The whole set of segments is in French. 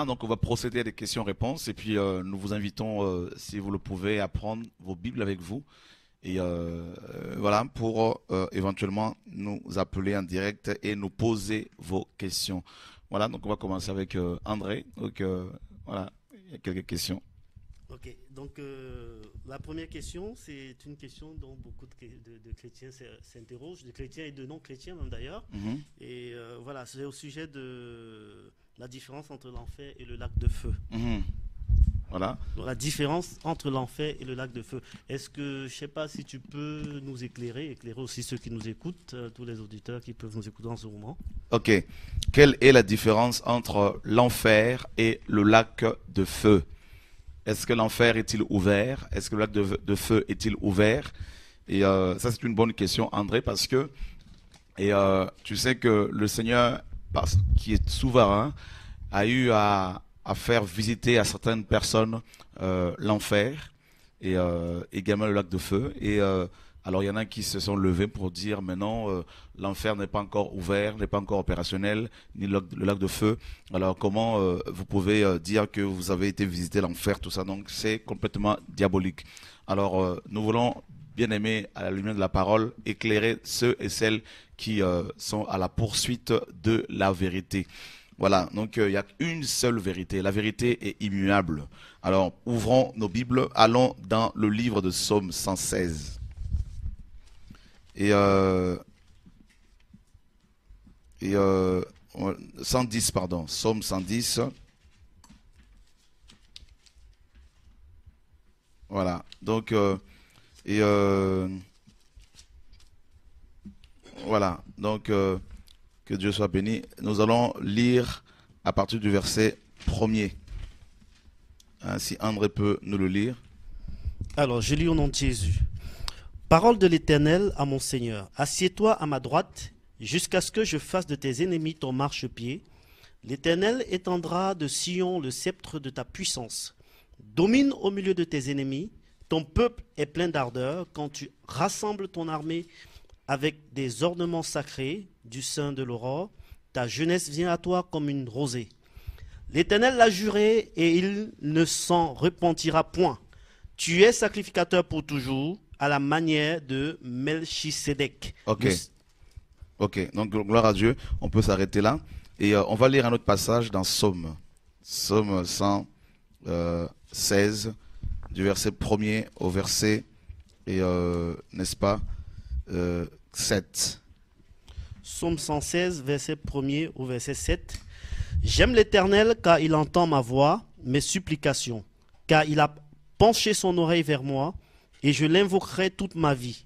Hein, donc on va procéder à des questions-réponses et puis euh, nous vous invitons, euh, si vous le pouvez, à prendre vos Bibles avec vous et euh, voilà pour éventuellement nous appeler en direct et nous poser vos questions. Voilà, donc on va commencer avec André. Donc voilà, il y a quelques questions. Ok, donc la première question, c'est une question dont beaucoup de, chrétiens s'interrogent, de chrétiens et de non-chrétiens même d'ailleurs. Mm-hmm. Et voilà, c'est au sujet de la différence entre l'enfer et le lac de feu. Mhm. Voilà. la différence entre l'enfer et le lac de feu. Est-ce que, je ne sais pas si tu peux nous éclairer, éclairer aussi ceux qui nous écoutent, euh, tous les auditeurs qui peuvent nous écouter en ce moment Ok. Quelle est la différence entre l'enfer et le lac de feu Est-ce que l'enfer est-il ouvert Est-ce que le lac de, feu est-il ouvert Et euh, ça, c'est une bonne question, André, parce que et, euh, tu sais que le Seigneur qui est souverain, a eu à, à faire visiter à certaines personnes euh, l'enfer et euh, également le lac de feu. Et euh, alors il y en a qui se sont levés pour dire maintenant l'enfer n'est pas encore ouvert, n'est pas encore opérationnel, ni le, le, lac de feu. Alors comment vous pouvez dire que vous avez été visiter l'enfer, tout ça Donc c'est complètement diabolique. Alors nous voulons bien aimé, à la lumière de la parole, éclairer ceux et celles qui euh, sont à la poursuite de la vérité. Voilà, donc euh, il y a une seule vérité. La vérité est immuable. Alors, ouvrons nos Bibles, allons dans le livre de Somme 116. Et, euh, et 110, pardon, Somme 110. Voilà, donc et euh, voilà, donc euh, que Dieu soit béni. Nous allons lire à partir du verset premier. Hein, si André peut nous le lire. Alors, je lis au nom de Jésus. Parole de l'Éternel à mon Seigneur. Assieds-toi à ma droite jusqu'à ce que je fasse de tes ennemis ton marchepied. L'Éternel étendra de Sion le sceptre de ta puissance. Domine au milieu de tes ennemis. Ton peuple est plein d'ardeur quand tu rassembles ton armée avec des ornements sacrés du sein de l'aurore. Ta jeunesse vient à toi comme une rosée. L'Éternel l'a juré et il ne s'en repentira point. Tu es sacrificateur pour toujours à la manière de Melchisedec. Ok. Ok. Donc gloire à Dieu. On peut s'arrêter là et euh, on va lire un autre passage dans Somme. Somme 116 du verset 1 au verset, et euh, n'est-ce pas, 7. Euh, Psaume 116, verset 1 au verset 7. J'aime l'Éternel car il entend ma voix, mes supplications, car il a penché son oreille vers moi, et je l'invoquerai toute ma vie.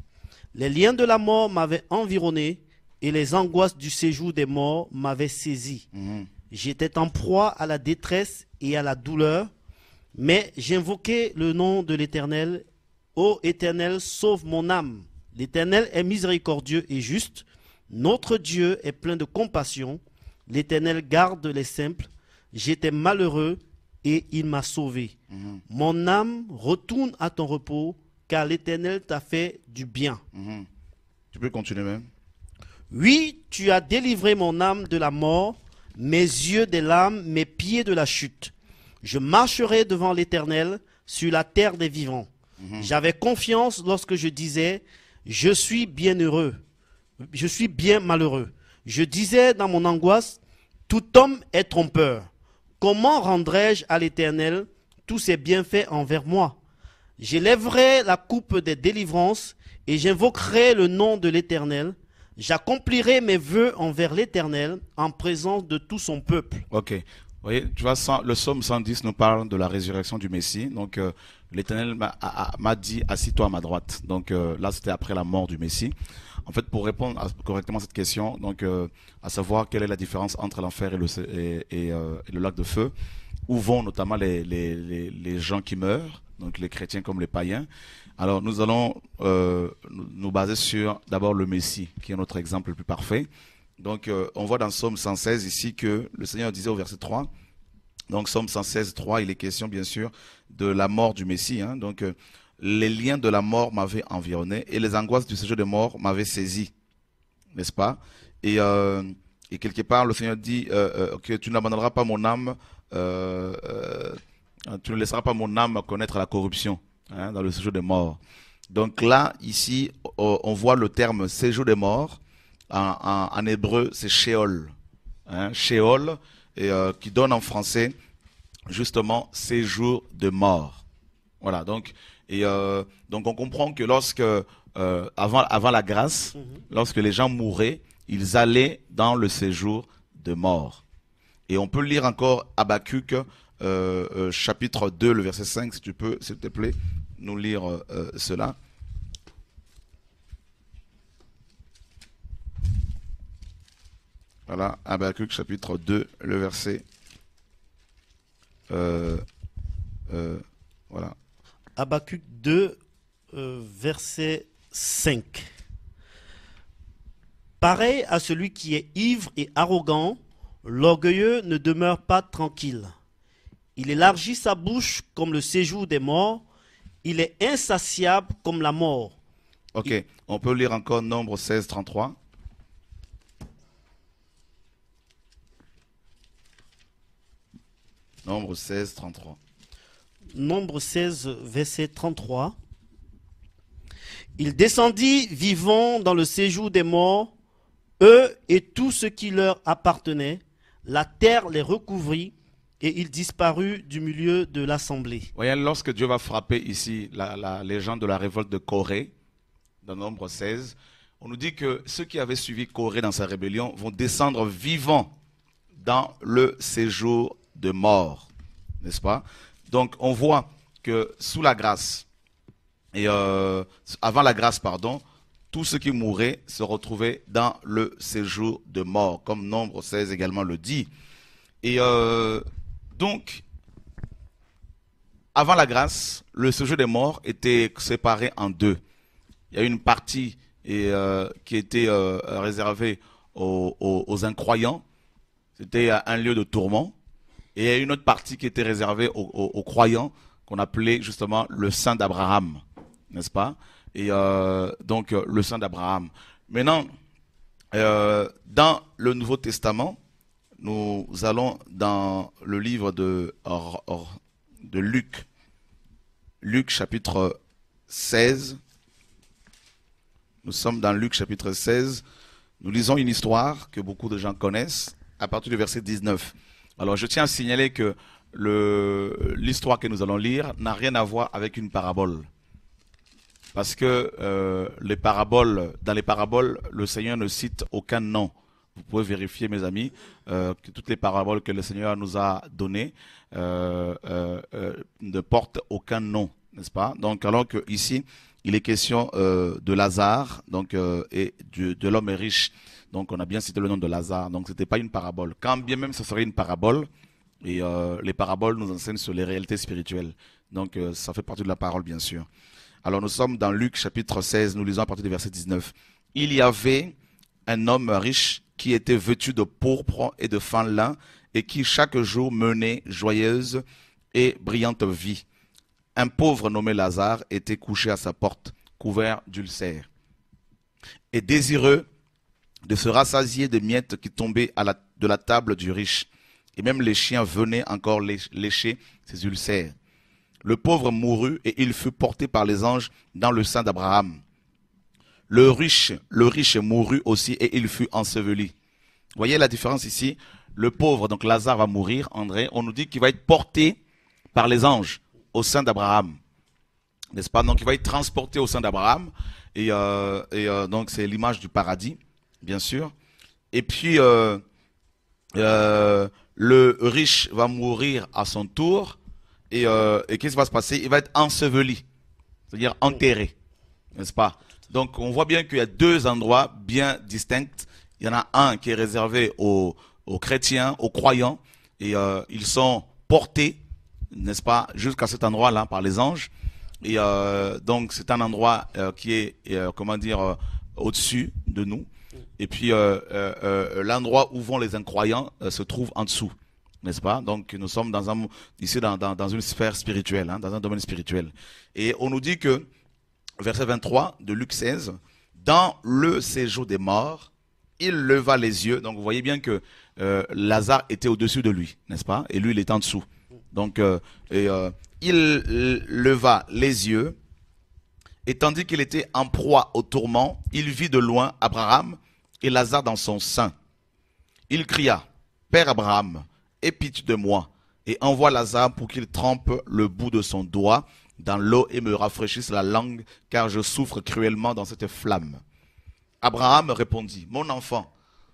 Les liens de la mort m'avaient environné, et les angoisses du séjour des morts m'avaient saisi. Mhm. J'étais en proie à la détresse et à la douleur. Mais j'invoquai le nom de l'Éternel. Ô Éternel, sauve mon âme. L'Éternel est miséricordieux et juste. Notre Dieu est plein de compassion. L'Éternel garde les simples. J'étais malheureux et il m'a sauvé. Mhm. Mon âme retourne à ton repos, car l'Éternel t'a fait du bien. Mhm. Tu peux continuer même. Oui, tu as délivré mon âme de la mort, mes yeux des larmes, mes pieds de la chute. Je marcherai devant l'Éternel sur la terre des vivants. Mhm. J'avais confiance lorsque je disais, je suis bien heureux, je suis bien malheureux. Je disais dans mon angoisse, tout homme est trompeur. Comment rendrai-je à l'Éternel tous ses bienfaits envers moi J'élèverai la coupe des délivrances et j'invoquerai le nom de l'Éternel. J'accomplirai mes vœux envers l'Éternel en présence de tout son peuple. Ok. Oui, tu vois, le psaume 110 nous parle de la résurrection du Messie. Donc, euh, l'Éternel m'a dit, assis-toi à ma droite. Donc, euh, là, c'était après la mort du Messie. En fait, pour répondre correctement à cette question, donc, euh, à savoir quelle est la différence entre l'enfer et le, et, le lac de feu, où vont notamment les, gens qui meurent, donc les chrétiens comme les païens. Alors nous allons nous baser sur d'abord le Messie, qui est notre exemple le plus parfait, donc, euh, on voit dans Somme 116 ici que le Seigneur disait au verset 3, donc Somme 116, 3, il est question bien sûr de la mort du Messie. Hein. donc, euh, les liens de la mort m'avaient environné et les angoisses du séjour des morts m'avaient saisi. N'est-ce pas euh, et, quelque part, le Seigneur dit que tu n'abandonneras pas mon âme, hein, tu ne laisseras pas mon âme connaître la corruption hein, dans le séjour des morts. Donc là, ici, on voit le terme séjour des morts en, hébreu, c'est Sheol. Hein, Sheol, euh, qui donne en français justement séjour de mort. Voilà, donc, et, euh, donc on comprend que lorsque, euh, avant, avant la grâce, mhm. lorsque les gens mouraient, ils allaient dans le séjour de mort. Et on peut lire encore Habacuc, chapitre 2, le verset 5, si tu peux, s'il te plaît, nous lire cela. Voilà, Habacuc chapitre 2, le verset. Euh, euh, voilà. Habacuc 2, euh, verset 5. Pareil à celui qui est ivre et arrogant, l'orgueilleux ne demeure pas tranquille. Il élargit sa bouche comme le séjour des morts, il est insatiable comme la mort. Ok, on peut lire encore Nombre 16, 33. Nombre 16, 33. Nombre 16, verset 33. Il descendit vivant dans le séjour des morts, eux et tout ce qui leur appartenait. La terre les recouvrit et il disparut du milieu de l'assemblée. Voyez, lorsque Dieu va frapper ici la, légende de la révolte de Corée, dans Nombre 16, on nous dit que ceux qui avaient suivi Corée dans sa rébellion vont descendre vivants dans le séjour de mort. N'est-ce pas Donc on voit que sous la grâce, et euh, avant la grâce, pardon, tous ceux qui mouraient se retrouvaient dans le séjour de mort, comme Nombre 16 également le dit. Et euh, donc, avant la grâce, le séjour des morts était séparé en deux. Il y a une partie euh, qui était réservée aux incroyants. C'était un lieu de tourment. Et il y a une autre partie qui était réservée aux, croyants qu'on appelait justement le saint d'Abraham, n'est-ce pas Et euh, donc euh, le saint d'Abraham. Maintenant, euh, dans le Nouveau Testament, nous allons dans le livre de, de Luc, Luc chapitre 16. Nous sommes dans Luc chapitre 16. Nous lisons une histoire que beaucoup de gens connaissent à partir du verset 19. Alors je tiens à signaler que l'histoire que nous allons lire n'a rien à voir avec une parabole. Parce que euh, les paraboles, dans les paraboles, le Seigneur ne cite aucun nom. Vous pouvez vérifier, mes amis, euh, que toutes les paraboles que le Seigneur nous a données euh, ne portent aucun nom, n'est-ce pas Donc, alors qu'ici, il est question de Lazare, donc et de l'homme riche donc on a bien cité le nom de Lazare. Donc ce n'était pas une parabole. Quand bien même ce serait une parabole, et euh, les paraboles nous enseignent sur les réalités spirituelles. Donc euh, ça fait partie de la parole, bien sûr. Alors nous sommes dans Luc chapitre 16, nous lisons à partir du verset 19. Il y avait un homme riche qui était vêtu de pourpre et de fin lin et qui chaque jour menait joyeuse et brillante vie. Un pauvre nommé Lazare était couché à sa porte, couvert d'ulcères. Et désireux de se rassasier des miettes qui tombaient de la table du riche. Et même les chiens venaient encore lécher ses ulcères. Le pauvre mourut et il fut porté par les anges dans le sein d'Abraham. Le riche, le riche mourut aussi et il fut enseveli. voyez la différence ici Le pauvre, donc Lazare va mourir, André, on nous dit qu'il va être porté par les anges au sein d'Abraham. N'est-ce pas Donc il va être transporté au sein d'Abraham. Et, euh, euh, donc c'est l'image du paradis bien sûr. Et puis, euh, euh, le riche va mourir à son tour. Euh, et, qu'est-ce qui va se passer Il va être enseveli, c'est-à-dire enterré, n'est-ce pas Donc, on voit bien qu'il y a deux endroits bien distincts. Il y en a un qui est réservé aux, aux chrétiens, aux croyants, et ils sont portés, n'est-ce pas, jusqu'à cet endroit-là par les anges. Et donc, c'est un endroit qui est, comment dire, au-dessus de nous. Et puis euh, euh, euh, l'endroit où vont les incroyants se trouve en dessous, n'est-ce pas Donc nous sommes dans un, ici dans, dans, une sphère spirituelle, hein, dans un domaine spirituel. Et on nous dit que, verset 23 de Luc 16, dans le séjour des morts, il leva les yeux. Donc vous voyez bien que Lazare était au-dessus de lui, n'est-ce pas Et lui, il est en dessous. Donc et, il leva les yeux. Et tandis qu'il était en proie au tourment, il vit de loin Abraham et Lazare dans son sein. Il cria, Père Abraham, épite de moi, et envoie Lazare pour qu'il trempe le bout de son doigt dans l'eau et me rafraîchisse la langue, car je souffre cruellement dans cette flamme. Abraham répondit, Mon enfant,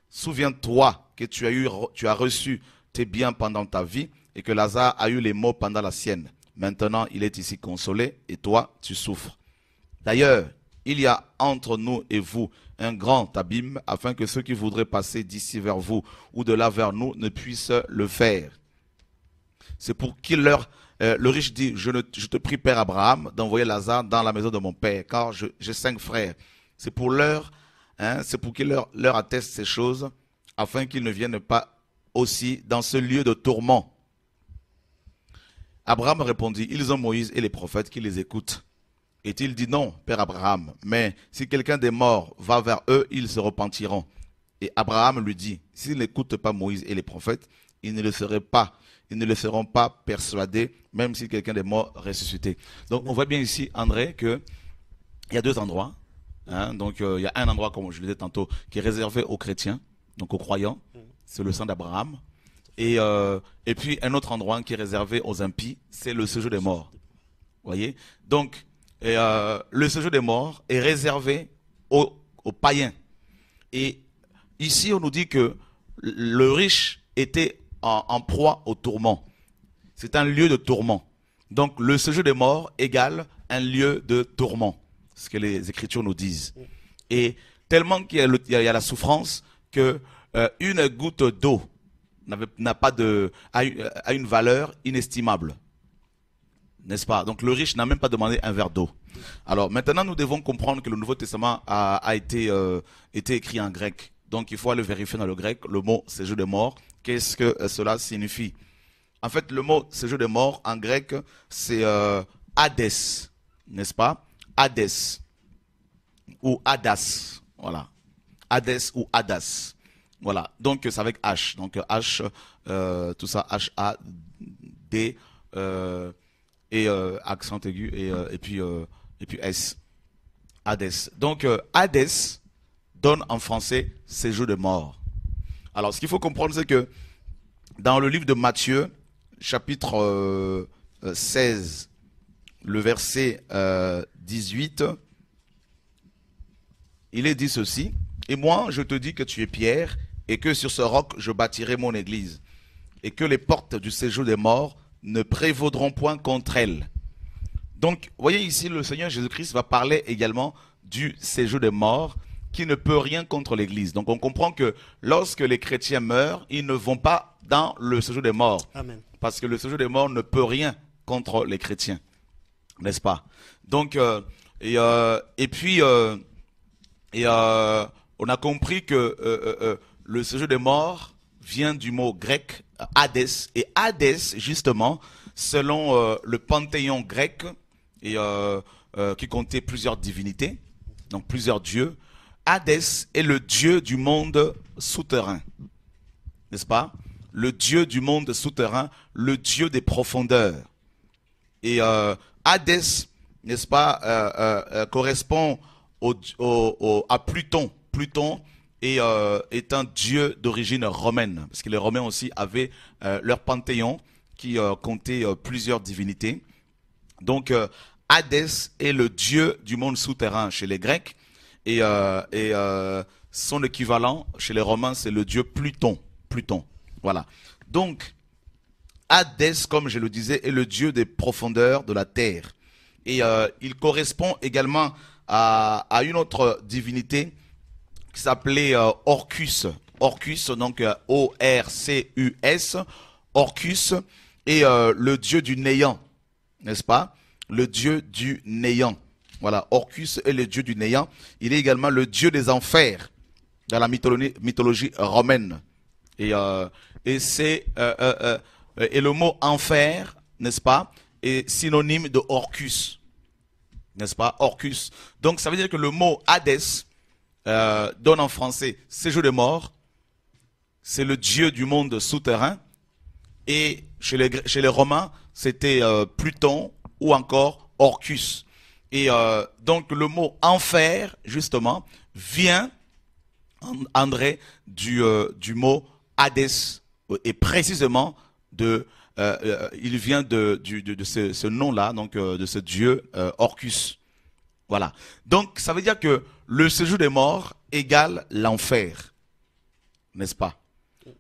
souviens-toi que tu as, eu, tu as reçu tes biens pendant ta vie, et que Lazare a eu les maux pendant la sienne. Maintenant, il est ici consolé, et toi, tu souffres. D'ailleurs, il y a entre nous et vous un grand abîme, afin que ceux qui voudraient passer d'ici vers vous ou de là vers nous ne puissent le faire. C'est pour qu'il leur... Euh, le riche dit, je, ne, te prie, Père Abraham, d'envoyer Lazare dans la maison de mon Père, car j'ai cinq frères. C'est pour leur, hein, c'est pour qu'il leur atteste ces choses, afin qu'ils ne viennent pas aussi dans ce lieu de tourment. Abraham répondit, ils ont Moïse et les prophètes qui les écoutent. Et il dit non, Père Abraham, mais si quelqu'un des morts va vers eux, ils se repentiront. Et Abraham lui dit, s'ils n'écoutent pas Moïse et les prophètes, ils ne le seraient pas. Ils ne le seront pas persuadés, même si quelqu'un des morts ressuscité. Donc on voit bien ici, André, qu'il y a deux endroits. Hein. donc euh, il y a un endroit, comme je le disais tantôt, qui est réservé aux chrétiens, donc aux croyants. C'est le sang d'Abraham. Et, euh, et puis un autre endroit qui est réservé aux impies, c'est le séjour des morts. Vous voyez Donc et, euh, le séjour des morts est réservé aux, païens. Et ici, on nous dit que le riche était en, proie au tourment. C'est un lieu de tourment. Donc le séjour des morts égale un lieu de tourment, ce que les Écritures nous disent. Et tellement qu'il y, a la souffrance que euh, une goutte d'eau n'a pas de a une valeur inestimable. N'est-ce pas Donc le riche n'a même pas demandé un verre d'eau. Alors maintenant, nous devons comprendre que le Nouveau Testament a, euh, été, écrit en grec. Donc il faut aller vérifier dans le grec le mot séjour de mort. Qu'est-ce que euh, cela signifie En fait, le mot séjour de mort en grec, c'est euh, Hades, n'est-ce pas Hades ou Hadas, voilà. Hades ou Hadas, voilà. Donc c'est avec H, donc H, euh, tout ça H A D et euh, accent aigu et, euh, puis euh, et puis S. Hades. Donc Hades donne en français séjour de mort. Alors ce qu'il faut comprendre c'est que dans le livre de Matthieu chapitre 16 le verset 18 il est dit ceci et moi je te dis que tu es Pierre et que sur ce roc je bâtirai mon église et que les portes du séjour des morts ne prévaudront point contre elle. Donc, voyez ici, le Seigneur Jésus-Christ va parler également du séjour des morts qui ne peut rien contre l'Église. Donc, on comprend que lorsque les chrétiens meurent, ils ne vont pas dans le séjour des morts. Parce que le séjour des morts ne peut rien contre les chrétiens. N'est-ce pas Donc, euh, et, euh, et, puis, euh, et, on a compris que le séjour des morts vient du mot grec Hadès. Et Hadès, justement, selon euh, le panthéon grec, euh, euh, qui comptait plusieurs divinités, donc plusieurs dieux, Hadès est le dieu du monde souterrain. N'est-ce pas Le dieu du monde souterrain, le dieu des profondeurs. Et Hadès, n'est-ce pas, correspond au, à Pluton. Pluton, et euh, est un dieu d'origine romaine, parce que les Romains aussi avaient euh, leur panthéon qui euh, comptait plusieurs divinités. Donc Hadès est le dieu du monde souterrain chez les Grecs, et, son équivalent chez les Romains, c'est le dieu Pluton. Pluton, voilà. Donc Hadès, comme je le disais, est le dieu des profondeurs de la terre, et il correspond également à une autre divinité qui s'appelait euh, Orcus. Orcus, donc euh, O-R-C-U-S, Orcus, et euh, le dieu du néant, n'est-ce pas Le dieu du néant. Voilà, Orcus est le dieu du néant. Il est également le dieu des enfers dans la mythologie, romaine. Et, et c'est et le mot enfer, n'est-ce pas, est synonyme de Orcus, n'est-ce pas Orcus. Donc ça veut dire que le mot Hades euh, donne en français séjour de morts, C'est le dieu du monde souterrain. Et chez les, Romains, c'était euh, Pluton ou encore Orcus. Et euh, donc le mot enfer, justement, vient, André, du, mot Hades, et précisément de il vient de, ce, nom-là, donc de ce dieu Orcus. Voilà. Donc ça veut dire que le séjour des morts égale l'enfer. N'est-ce pas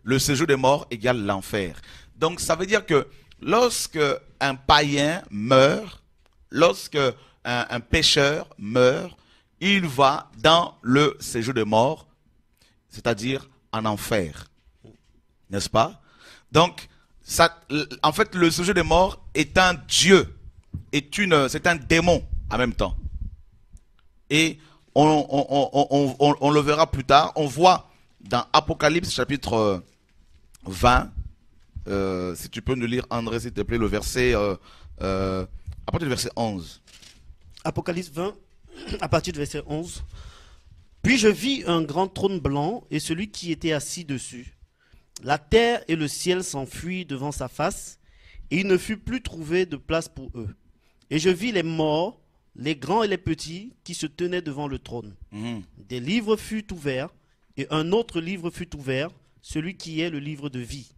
Le séjour des morts égale l'enfer. Donc ça veut dire que lorsque un païen meurt, lorsque un, pécheur meurt, il va dans le séjour des morts, c'est-à-dire en enfer. N'est-ce pas Donc, ça, en fait, le séjour des morts est un dieu, c'est un démon en même temps. Et on, le verra plus tard. On voit dans Apocalypse chapitre 20, euh, euh, si tu peux nous lire, André, s'il te plaît, le verset, euh, à partir du verset 11. Apocalypse 20, à partir du verset 11. Puis je vis un grand trône blanc et celui qui était assis dessus. La terre et le ciel s'enfuient devant sa face, et il ne fut plus trouvé de place pour eux. Et je vis les morts, les grands et les petits qui se tenaient devant le trône. Mhm. Des livres furent ouverts, et un autre livre fut ouvert, celui qui est le livre de vie.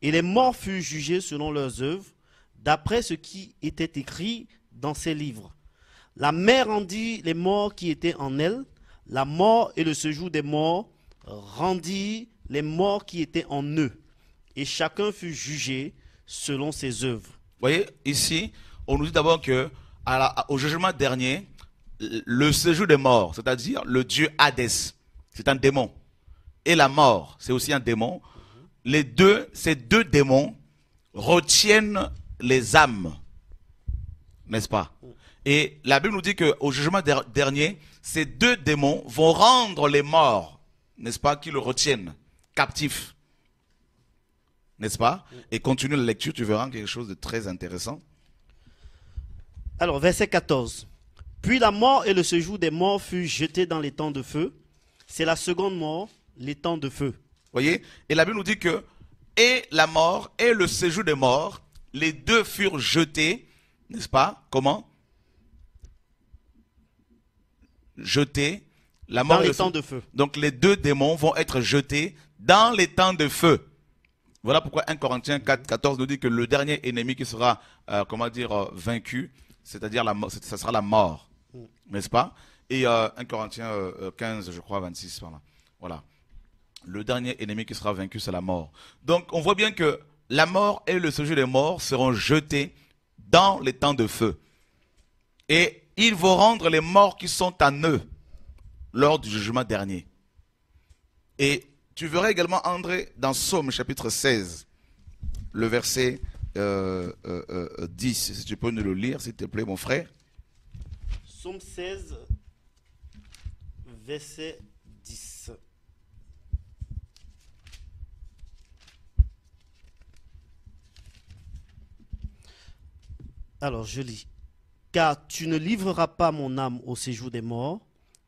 Et les morts furent jugés selon leurs œuvres, d'après ce qui était écrit dans ces livres. La mer rendit les morts qui étaient en elle, la mort et le séjour des morts rendit les morts qui étaient en eux, et chacun fut jugé selon ses œuvres. Vous voyez, ici, on nous dit d'abord que au jugement dernier, le séjour des morts, c'est-à-dire le dieu Hadès, c'est un démon. Et la mort, c'est aussi un démon. Les deux, ces deux démons retiennent les âmes, n'est-ce pas Et la Bible nous dit qu'au jugement dernier, ces deux démons vont rendre les morts, n'est-ce pas, qui le retiennent, captifs, n'est-ce pas Et continue la lecture, tu verras quelque chose de très intéressant. Alors, verset 14. Puis la mort et le séjour des morts furent jetés dans les temps de feu. C'est la seconde mort, les temps de feu. Voyez Et la Bible nous dit que et la mort et le séjour des morts, les deux furent jetés, n'est-ce pas Comment Jetés. La mort dans les temps de feu. Donc les deux démons vont être jetés dans les temps de feu. Voilà pourquoi 1 Corinthiens 4, 14 nous dit que le dernier ennemi qui sera, euh, comment dire, euh, vaincu, c'est-à-dire la ça sera la mort, mm. n'est-ce pas Et 1 euh, Corinthiens 15, euh, euh, je crois, 26, voilà. voilà. Le dernier ennemi qui sera vaincu, c'est la mort. Donc on voit bien que la mort et le sujet des morts seront jetés dans les temps de feu. Et ils vont rendre les morts qui sont à eux lors du jugement dernier. Et tu verras également André dans Somme, chapitre 16, le verset 10. Si tu peux nous le lire, s'il te plaît, mon frère. Psaume 16, verset 10. Alors, je lis. Car tu ne livreras pas mon âme au séjour des morts,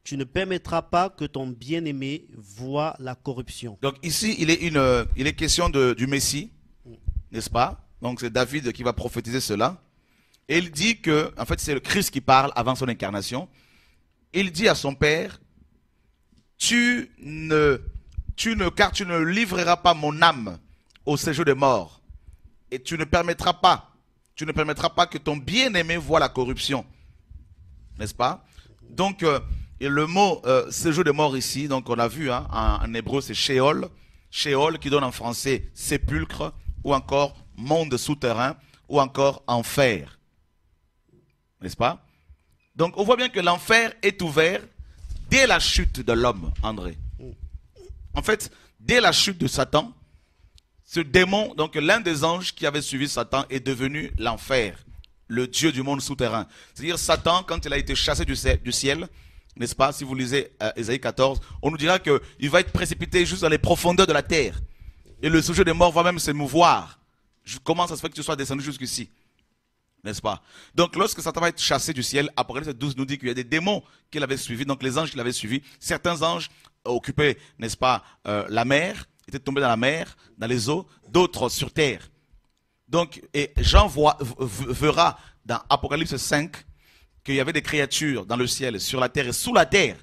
tu ne permettras pas que ton bien-aimé voie la corruption. Donc ici, il est, une, euh, il est question de, du Messie, mm. n'est-ce pas donc c'est David qui va prophétiser cela. Et il dit que, en fait, c'est le Christ qui parle avant son incarnation. Il dit à son père, tu ne, tu ne, car tu ne livreras pas mon âme au séjour des morts, et tu ne permettras pas, tu ne permettras pas que ton bien-aimé voie la corruption, n'est-ce pas Donc, euh, et le mot euh, séjour des morts ici, donc on l'a vu, hein, en hébreu c'est Sheol, Sheol qui donne en français sépulcre ou encore monde souterrain ou encore enfer. N'est-ce pas Donc on voit bien que l'enfer est ouvert dès la chute de l'homme, André. En fait, dès la chute de Satan, ce démon, donc l'un des anges qui avait suivi Satan, est devenu l'enfer, le dieu du monde souterrain. C'est-à-dire Satan, quand il a été chassé du ciel, n'est-ce pas Si vous lisez 14, euh, on nous dira qu'il va être précipité juste dans les profondeurs de la terre. Et le sujet des morts va même se mouvoir. Comment ça se fait que tu sois descendu jusqu'ici N'est-ce pas Donc lorsque Satan va être chassé du ciel, Apocalypse 12 nous dit qu'il y a des démons qui l'avaient suivi, donc les anges qui l'avaient suivi. Certains anges occupaient, n'est-ce pas, euh, la mer, étaient tombés dans la mer, dans les eaux, d'autres sur terre. Donc, et Jean verra dans Apocalypse 5 qu'il y avait des créatures dans le ciel, sur la terre et sous la terre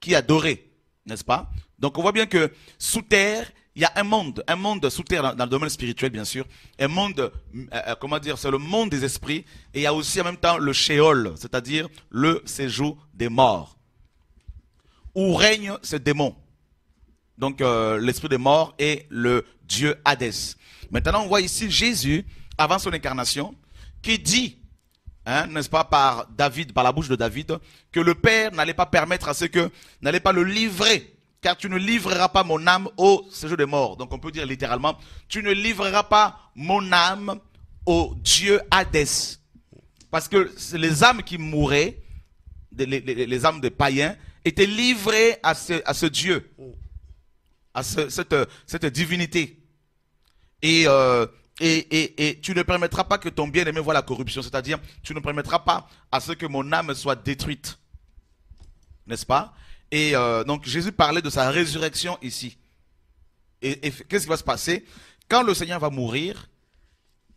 qui adoraient, n'est-ce pas Donc on voit bien que sous terre, il y a un monde, un monde sous terre dans, le domaine spirituel bien sûr, un monde, euh, euh, comment dire, c'est le monde des esprits, et il y a aussi en même temps le Sheol, c'est-à-dire le séjour des morts, où règne ce démon. Donc euh, l'esprit des morts et le dieu Hadès. Maintenant on voit ici Jésus, avant son incarnation, qui dit, hein, n'est-ce pas, par David, par la bouche de David, que le Père n'allait pas permettre à ce que, n'allait pas le livrer car tu ne livreras pas mon âme au jeu de mort. Donc on peut dire littéralement, tu ne livreras pas mon âme au Dieu Hadès. Parce que les âmes qui mouraient, les, âmes des païens, étaient livrées à ce, Dieu, à cette, divinité. Euh, et, et, et, tu ne permettras pas que ton bien-aimé voit la corruption, c'est-à-dire tu ne permettras pas à ce que mon âme soit détruite. N'est-ce pas et euh, donc Jésus parlait de sa résurrection ici. Et, qu'est-ce qui va se passer Quand le Seigneur va mourir,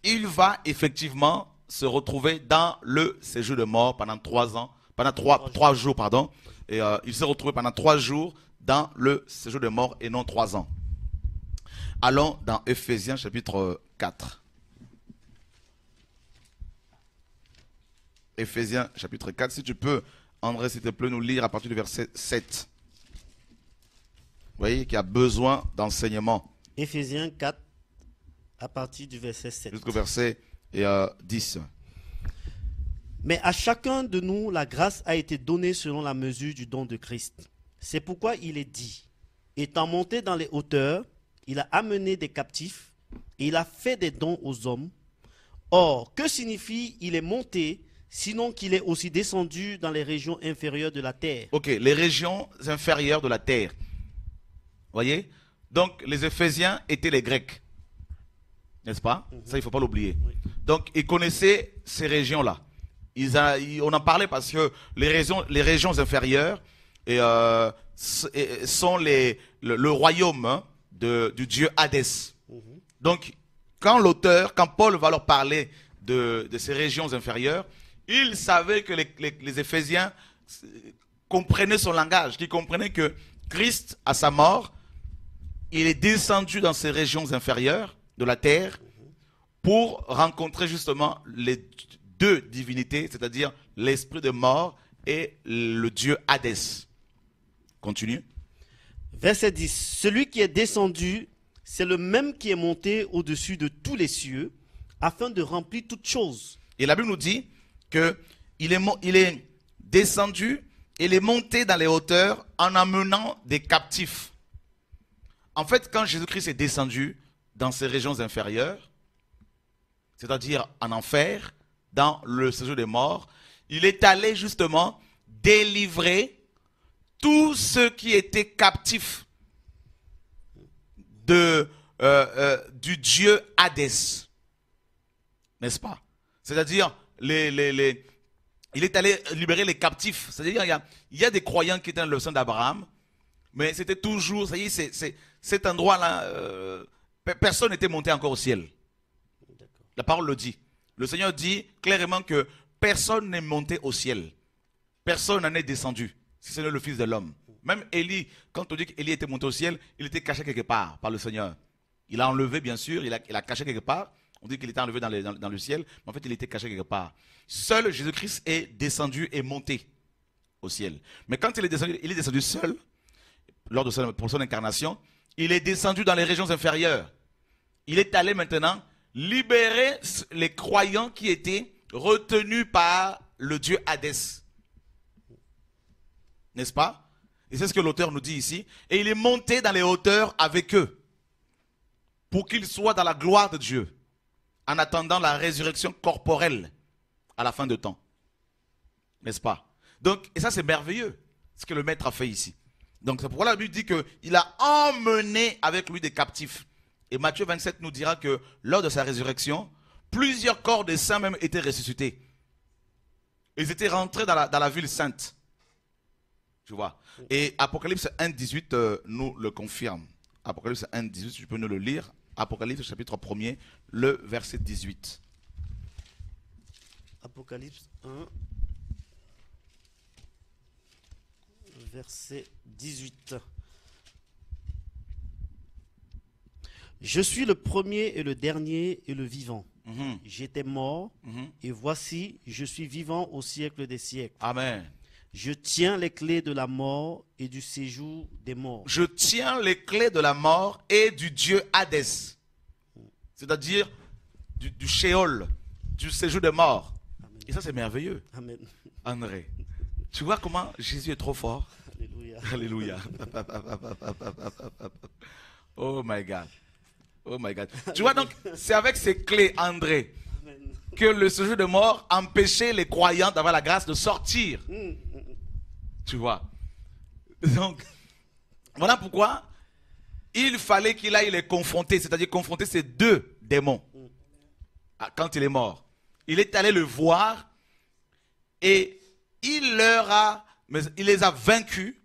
il va effectivement se retrouver dans le séjour de mort pendant trois ans, pendant trois, jours, pardon. Et euh, il se retrouvé pendant trois jours dans le séjour de mort et non trois ans. Allons dans Ephésiens chapitre 4. Ephésiens chapitre 4, si tu peux André, s'il te plaît, nous lire à partir du verset 7. Vous voyez, qui a besoin d'enseignement. Éphésiens 4, à partir du verset 7. Jusqu'au verset et, euh, 10. Mais à chacun de nous, la grâce a été donnée selon la mesure du don de Christ. C'est pourquoi il est dit, étant monté dans les hauteurs, il a amené des captifs et il a fait des dons aux hommes. Or, que signifie il est monté sinon qu'il est aussi descendu dans les régions inférieures de la terre. Ok, les régions inférieures de la terre. Voyez Donc les Éphésiens étaient les Grecs. N'est-ce pas Ça, il ne faut pas l'oublier. Donc ils connaissaient ces régions-là. on en parlait parce que les régions, inférieures euh, sont le, royaume hein, du dieu Hadès. Mhm. Donc quand l'auteur, quand Paul va leur parler de ces régions inférieures, il savait que les, Éphésiens euh, comprenaient son langage, qu'ils comprenaient que Christ, à sa mort, il est descendu dans ces régions inférieures de la terre pour rencontrer justement les deux divinités, c'est-à-dire l'esprit de mort et le dieu Hadès. Continue. Verset 10. Celui qui est descendu, c'est le même qui est monté au-dessus de tous les cieux, afin de remplir toutes choses. Et la Bible nous dit, qu'il est, il est descendu, il est monté dans les hauteurs en amenant des captifs. En fait, quand Jésus-Christ est descendu dans ces régions inférieures, c'est-à-dire en enfer, dans le séjour des morts, il est allé justement délivrer tous ceux qui étaient captifs de, euh, euh, du dieu Hadès. N'est-ce pas C'est-à-dire il est allé libérer les captifs. C'est-à-dire, il y a, des croyants qui étaient dans le sein d'Abraham, mais c'était toujours, ça y est, c'est cet endroit-là, euh, personne n'était monté encore au ciel. La parole le dit. Le Seigneur dit clairement que personne n'est monté au ciel. Personne n'en est descendu, si ce n'est le Fils de l'homme. Même Élie, quand on dit qu'Élie était monté au ciel, il était caché quelque part par le Seigneur. Il a enlevé, bien sûr, il l'a il a caché quelque part, on dit qu'il était enlevé dans le, ciel, mais en fait, il était caché quelque part. Seul Jésus-Christ est descendu et monté au ciel. Mais quand il est descendu, il est descendu seul, lors de son, pour son incarnation, il est descendu dans les régions inférieures. Il est allé maintenant libérer les croyants qui étaient retenus par le dieu Hadès. N'est-ce pas Et c'est ce que l'auteur nous dit ici. Et il est monté dans les hauteurs avec eux pour qu'ils soient dans la gloire de Dieu en attendant la résurrection corporelle à la fin de temps. N'est-ce pas Donc, et ça c'est merveilleux, ce que le maître a fait ici. Donc c'est pourquoi la Bible dit qu'il a emmené avec lui des captifs. Et Matthieu 27 nous dira que lors de sa résurrection, plusieurs corps des saints même étaient ressuscités. Ils étaient rentrés dans la, ville sainte. Tu vois. Et Apocalypse 1.18 euh, nous le confirme. Apocalypse 1.18, tu peux nous le lire Apocalypse chapitre 1er, le verset 18. Apocalypse 1, verset 18. Je suis le premier et le dernier et le vivant. Mhm. J'étais mort mhm. et voici, je suis vivant au siècle des siècles. Amen. Je tiens les clés de la mort et du séjour des morts. Je tiens les clés de la mort et du dieu Hadès. C'est-à-dire du, du Sheol, du séjour des morts. Et ça, c'est merveilleux. Amen. André, tu vois comment Jésus est trop fort Alléluia. Alléluia. oh my God. Oh my God. Tu vois donc, c'est avec ces clés, André, que le séjour de mort empêchait les croyants d'avoir la grâce de sortir. Mm, mm, mm. Tu vois. Donc, voilà pourquoi il fallait qu'il aille les confronter, c'est-à-dire confronter ces deux démons quand il est mort. Il est allé le voir et il leur a, il les a vaincus,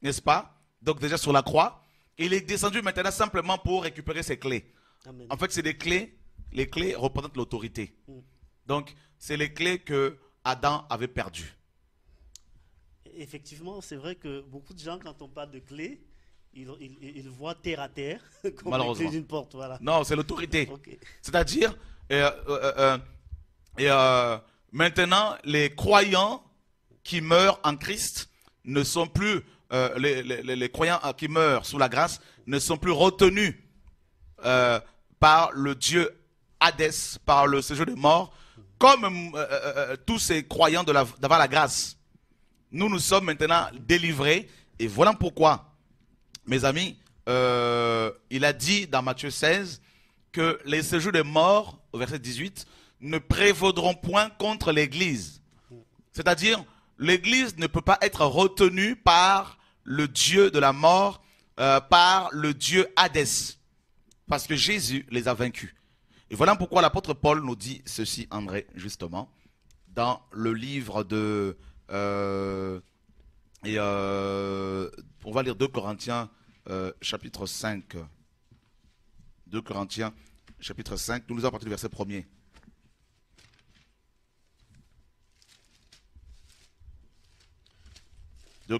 n'est-ce pas Donc déjà sur la croix, il est descendu maintenant simplement pour récupérer ses clés. En fait, c'est des clés les clés représentent l'autorité. Donc, c'est les clés que Adam avait perdues. Effectivement, c'est vrai que beaucoup de gens, quand on parle de clés, ils, voient terre à terre comme une porte. Voilà. Non, c'est l'autorité. C'est-à-dire, euh, euh, euh, maintenant, les croyants qui meurent en Christ ne sont plus, les, les, croyants qui meurent sous la grâce ne sont plus retenus par le Dieu Hadès, par le séjour des morts, comme euh, euh, euh, tous ces croyants de la, d'avoir la grâce. Nous nous sommes maintenant délivrés, et voilà pourquoi, mes amis, il a dit dans Matthieu 16 que les séjours des morts, au verset 18, ne prévaudront point contre l'Église. C'est-à-dire, l'Église ne peut pas être retenue par le Dieu de la mort, par le Dieu Hadès, parce que Jésus les a vaincus voilà pourquoi l'apôtre Paul nous dit ceci, André, justement, dans le livre de... Euh, et euh, on va lire 2 euh, Corinthiens chapitre 5. 2 Corinthiens chapitre 5, nous nous à partir du verset 1er.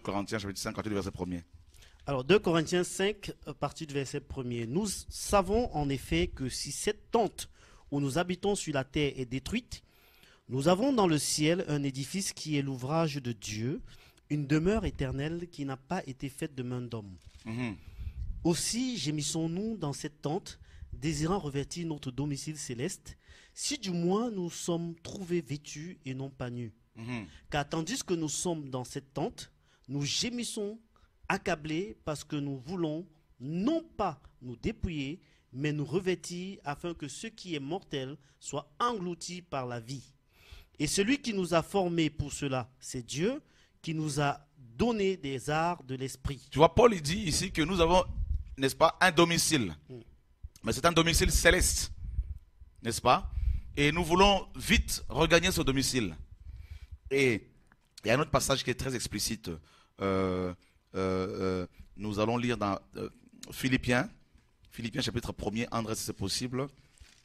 Corinthiens chapitre 5, verset 1er. Alors 2 Corinthiens 5, euh, partie du verset 1 Nous savons en effet que si cette tente où nous habitons sur la terre est détruite, nous avons dans le ciel un édifice qui est l'ouvrage de Dieu, une demeure éternelle qui n'a pas été faite de main d'homme. Mhm. Aussi gémissons-nous dans cette tente, désirant revêtir notre domicile céleste, si du moins nous sommes trouvés vêtus et non pas nus. Mhm. Car tandis que nous sommes dans cette tente, nous gémissons accablés parce que nous voulons non pas nous dépouiller, mais nous revêtir afin que ce qui est mortel soit englouti par la vie. Et celui qui nous a formés pour cela, c'est Dieu qui nous a donné des arts de l'esprit. Tu vois, Paul il dit ici que nous avons, n'est-ce pas, un domicile. Mm. Mais c'est un domicile céleste, n'est-ce pas Et nous voulons vite regagner ce domicile. Et il y a un autre passage qui est très explicite. Euh, euh, euh, nous allons lire dans euh, Philippiens, Philippiens chapitre 1 André, si c'est possible.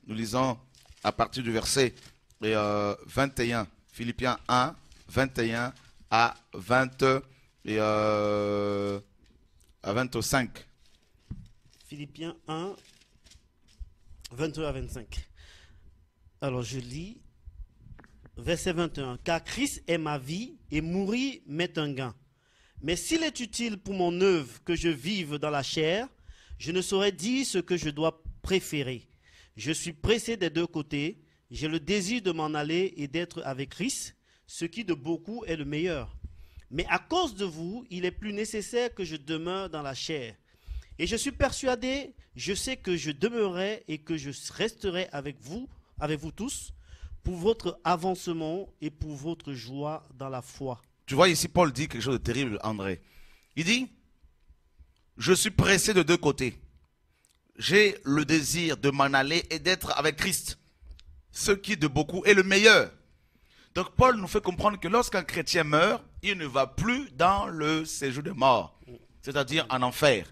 Nous lisons à partir du verset 21, Philippiens 1, 21 à 20 et à 25. Philippiens 1, 22 à 25. Alors je lis verset 21. Car Christ est ma vie et mourir m'est un gain. Mais s'il est utile pour mon œuvre que je vive dans la chair, je ne saurais dire ce que je dois préférer. Je suis pressé des deux côtés, j'ai le désir de m'en aller et d'être avec Christ, ce qui de beaucoup est le meilleur. Mais à cause de vous, il est plus nécessaire que je demeure dans la chair. Et je suis persuadé, je sais que je demeurerai et que je resterai avec vous, avec vous tous, pour votre avancement et pour votre joie dans la foi. Tu vois, ici, Paul dit quelque chose de terrible, André. Il dit, je suis pressé de deux côtés. J'ai le désir de m'en aller et d'être avec Christ, ce qui de beaucoup est le meilleur. Donc Paul nous fait comprendre que lorsqu'un chrétien meurt, il ne va plus dans le séjour de mort, c'est-à-dire en enfer,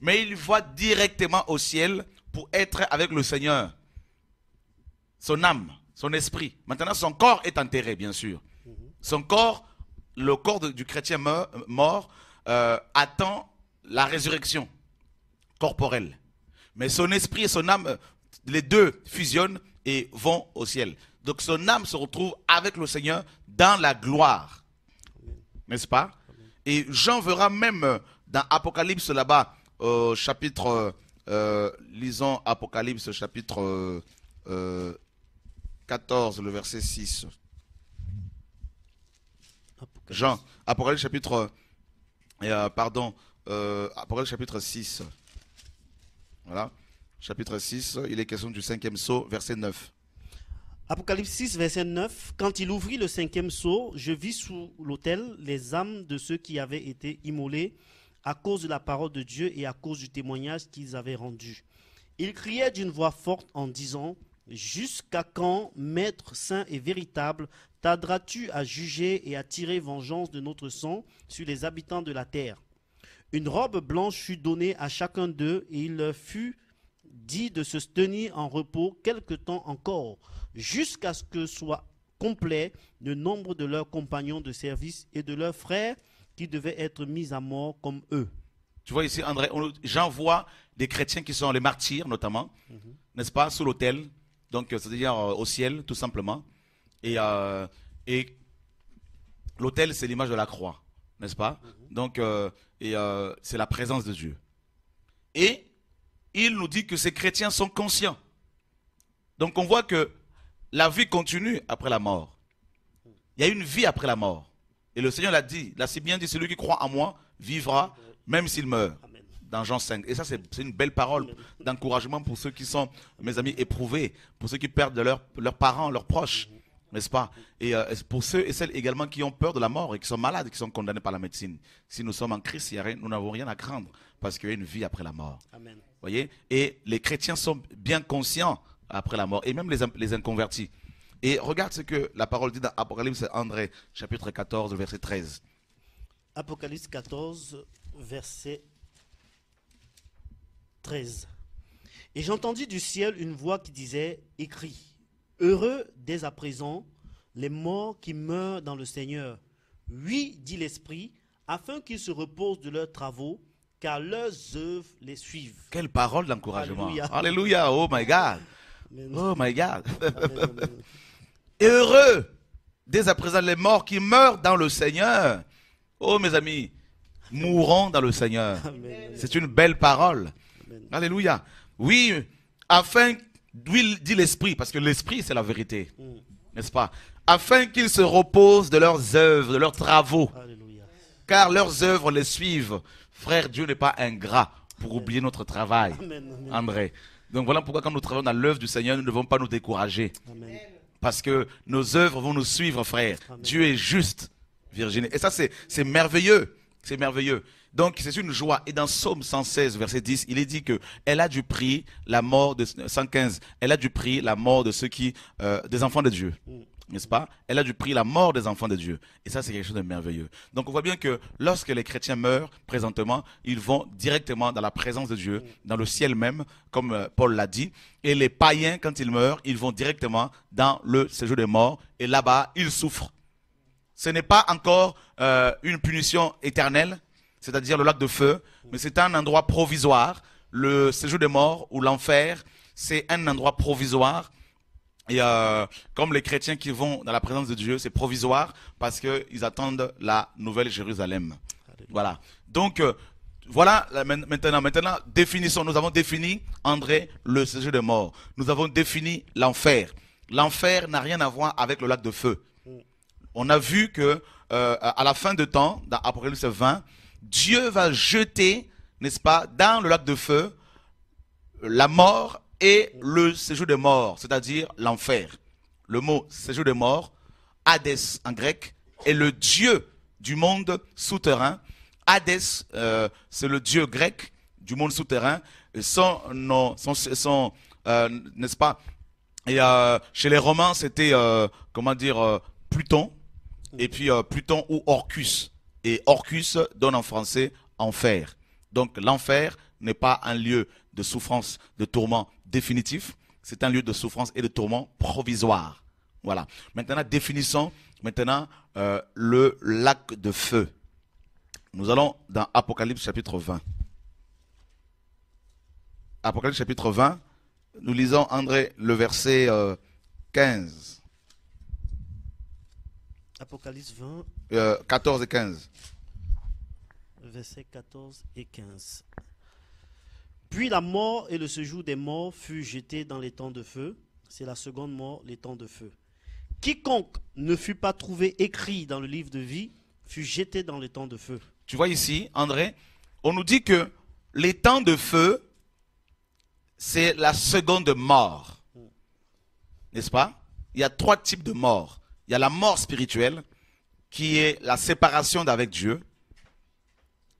mais il va directement au ciel pour être avec le Seigneur, son âme, son esprit. Maintenant, son corps est enterré, bien sûr. Son corps le corps du chrétien mort euh, attend la résurrection corporelle. Mais son esprit et son âme, euh, les deux fusionnent et vont au ciel. Donc son âme se retrouve avec le Seigneur dans la gloire. N'est-ce pas Et Jean verra même euh, dans Apocalypse là-bas, chapitre, lisons Apocalypse chapitre 14, le verset 6. Jean, Apocalypse chapitre, euh, euh, pardon, euh, chapitre 6. Voilà, chapitre 6, il est question du cinquième saut, verset 9. Apocalypse 6, verset 9. Quand il ouvrit le cinquième sceau, je vis sous l'autel les âmes de ceux qui avaient été immolés à cause de la parole de Dieu et à cause du témoignage qu'ils avaient rendu. Ils criaient d'une voix forte en disant Jusqu'à quand, Maître saint et véritable, tadras tu à juger et à tirer vengeance de notre sang sur les habitants de la terre Une robe blanche fut donnée à chacun d'eux, et il leur fut dit de se tenir en repos quelque temps encore, jusqu'à ce que soit complet le nombre de leurs compagnons de service et de leurs frères qui devaient être mis à mort comme eux. Tu vois ici, André, j'en des chrétiens qui sont les martyrs, notamment, mhm. n'est-ce pas, sous l'autel, donc euh, c'est-à-dire euh, au ciel, tout simplement. Euh, et, l'autel, c'est l'image de la croix, n'est-ce pas mhm. Donc, c'est la présence de Dieu. Et il nous dit que ces chrétiens sont conscients. Donc, on voit que la vie continue après la mort. Il y a une vie après la mort. Et le Seigneur l'a dit, l'a si bien dit, celui qui croit en moi vivra même s'il meurt dans Jean 5. Et ça, c'est une belle parole d'encouragement pour ceux qui sont, mes amis, éprouvés, pour ceux qui perdent leurs parents, leurs proches, n'est-ce pas euh, Et pour ceux et celles également qui ont peur de la mort et qui sont malades, qui sont condamnés par la médecine. Si nous sommes en Christ, rien, nous n'avons rien à craindre parce qu'il y a une vie après la mort. Amen. Voyez Et les chrétiens sont bien conscients après la mort, et même les, les inconvertis. Et regarde ce que la parole dit dans Apocalypse André, chapitre 14, verset 13. Apocalypse 14, verset 13. Et j'entendis du ciel une voix qui disait, écrit, « heureux dès à présent les morts qui meurent dans le Seigneur. Oui, dit l'Esprit, afin qu'ils se reposent de leurs travaux, car leurs œuvres les suivent. Quelle parole d'encouragement. Alléluia. oh my God. Oh my God. heureux dès à présent les morts qui meurent dans le Seigneur. Oh mes amis, mourons dans le Seigneur. C'est une belle parole. Alléluia. Oui, afin, dit l'Esprit, parce que l'Esprit, c'est la vérité. Mm. N'est-ce pas Afin qu'ils se reposent de leurs œuvres, de leurs travaux. Car leurs œuvres les suivent. Frère, Dieu n'est pas ingrat pour oublier notre travail. Amen. André. Donc voilà pourquoi quand nous travaillons dans l'œuvre du Seigneur, nous ne devons pas nous décourager. Parce que nos œuvres vont nous suivre, frère. Dieu est juste, Virginie. Et ça, c'est merveilleux. C'est merveilleux. Donc c'est une joie. Et dans Psaume 116, verset 10, il est dit que elle a du prix la mort de 115. Elle a du prix la mort de ceux qui euh, des enfants de Dieu. Mm. N'est-ce pas Elle a du prix la mort des enfants de Dieu. Et ça, c'est quelque chose de merveilleux. Donc on voit bien que lorsque les chrétiens meurent présentement, ils vont directement dans la présence de Dieu, mm. dans le ciel même, comme euh, Paul l'a dit. Et les païens, quand ils meurent, ils vont directement dans le séjour des morts. Et là-bas, ils souffrent. Ce n'est pas encore euh, une punition éternelle, c'est-à-dire le lac de feu, mais c'est un endroit provisoire. Le séjour des morts ou l'enfer, c'est un endroit provisoire. Et euh, comme les chrétiens qui vont dans la présence de Dieu, c'est provisoire parce qu'ils attendent la nouvelle Jérusalem. Voilà. Donc, euh, voilà, maintenant, maintenant, définissons. Nous avons défini, André, le séjour des morts. Nous avons défini l'enfer. L'enfer n'a rien à voir avec le lac de feu. Mm. On a vu que euh, à la fin de temps, dans Apocalypse 20, Dieu va jeter, n'est-ce pas, dans le lac de feu, la mort et le séjour des morts, c'est-à-dire l'enfer. Le mot séjour des morts, Hadès en grec, est le dieu du monde souterrain. Hadès, euh, c'est le dieu grec du monde souterrain. Euh, n'est-ce pas Et euh, chez les Romains, c'était, comment dire, Pluton, et puis Pluton ou Orcus et Orcus donne en français enfer. Donc l'enfer n'est pas un lieu de souffrance, de tourment définitif, c'est un lieu de souffrance et de tourment provisoire. Voilà. Maintenant, définissons maintenant euh, le lac de feu. Nous allons dans Apocalypse chapitre 20. Apocalypse chapitre 20, nous lisons André le verset 15. Euh, Apocalypse 20, 14 euh, et 15. Versets 14 et 15. Puis la mort et le séjour des morts fut jeté dans les temps de feu. C'est la seconde mort, les temps de feu. Quiconque ne fut pas trouvé écrit dans le livre de vie fut jeté dans les temps de feu. Tu vois ici, André, on nous dit que les temps de feu, c'est la seconde mort. Mm. N'est-ce pas Il y a trois types de morts. Il y a la mort spirituelle, qui est la séparation d'avec Dieu.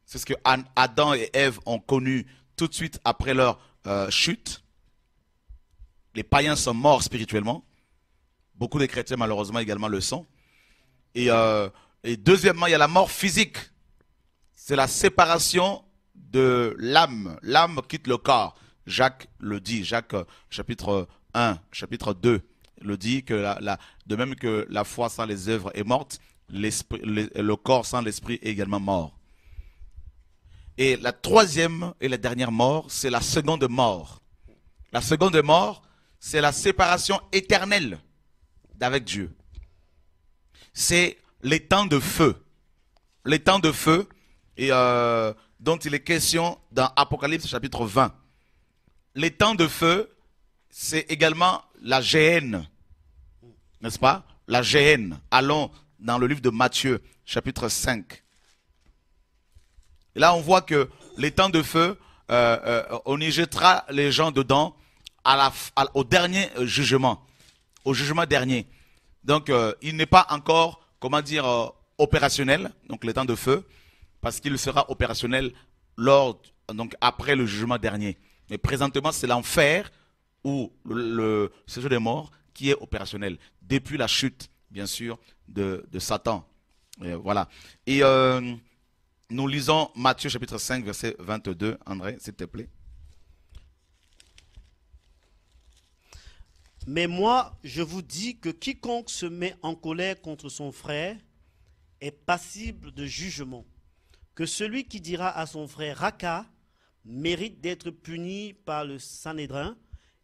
C'est ce que Adam et Ève ont connu tout de suite après leur euh, chute. Les païens sont morts spirituellement. Beaucoup de chrétiens, malheureusement, également le sont. Euh, et, deuxièmement, il y a la mort physique. C'est la séparation de l'âme. L'âme quitte le corps. Jacques le dit, Jacques euh, chapitre 1, chapitre 2 le dit que de même que la foi sans les œuvres est morte, le, corps sans l'esprit est également mort. Et la troisième et la dernière mort, c'est la seconde mort. La seconde mort, c'est la séparation éternelle d'avec Dieu. C'est les temps de feu. Les temps de feu euh, dont il est question dans Apocalypse chapitre 20. Les temps de feu, c'est également la géhenne. N'est-ce pas La géhenne. Allons dans le livre de Matthieu, chapitre 5. Et là, on voit que les temps de feu, euh, euh, on y jettera les gens dedans à la, au dernier euh, jugement, au jugement dernier. Donc, il n'est pas encore, comment dire, opérationnel, donc les temps de feu, parce qu'il sera opérationnel lors, donc après le jugement dernier. Mais présentement, c'est l'enfer ou le séjour des morts qui est opérationnel depuis la chute, bien sûr, de, Satan. Et voilà. Et euh, nous lisons Matthieu chapitre 5, verset 22. André, s'il te plaît. Mais moi, je vous dis que quiconque se met en colère contre son frère est passible de jugement. Que celui qui dira à son frère Raka mérite d'être puni par le Sanhédrin,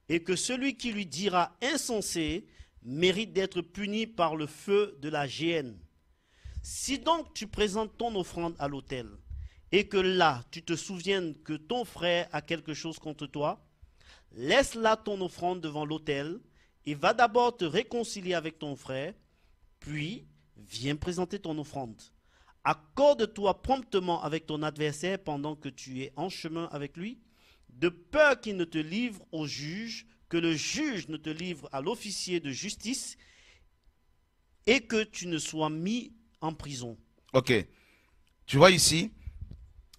et que celui qui lui dira insensé mérite d'être puni par le feu de la géhenne. Si donc tu présentes ton offrande à l'autel, et que là tu te souviennes que ton frère a quelque chose contre toi, laisse là ton offrande devant l'autel, et va d'abord te réconcilier avec ton frère, puis viens présenter ton offrande. Accorde-toi promptement avec ton adversaire pendant que tu es en chemin avec lui, de peur qu'il ne te livre au juge que le juge ne te livre à l'officier de justice et que tu ne sois mis en prison. Ok. Tu vois ici,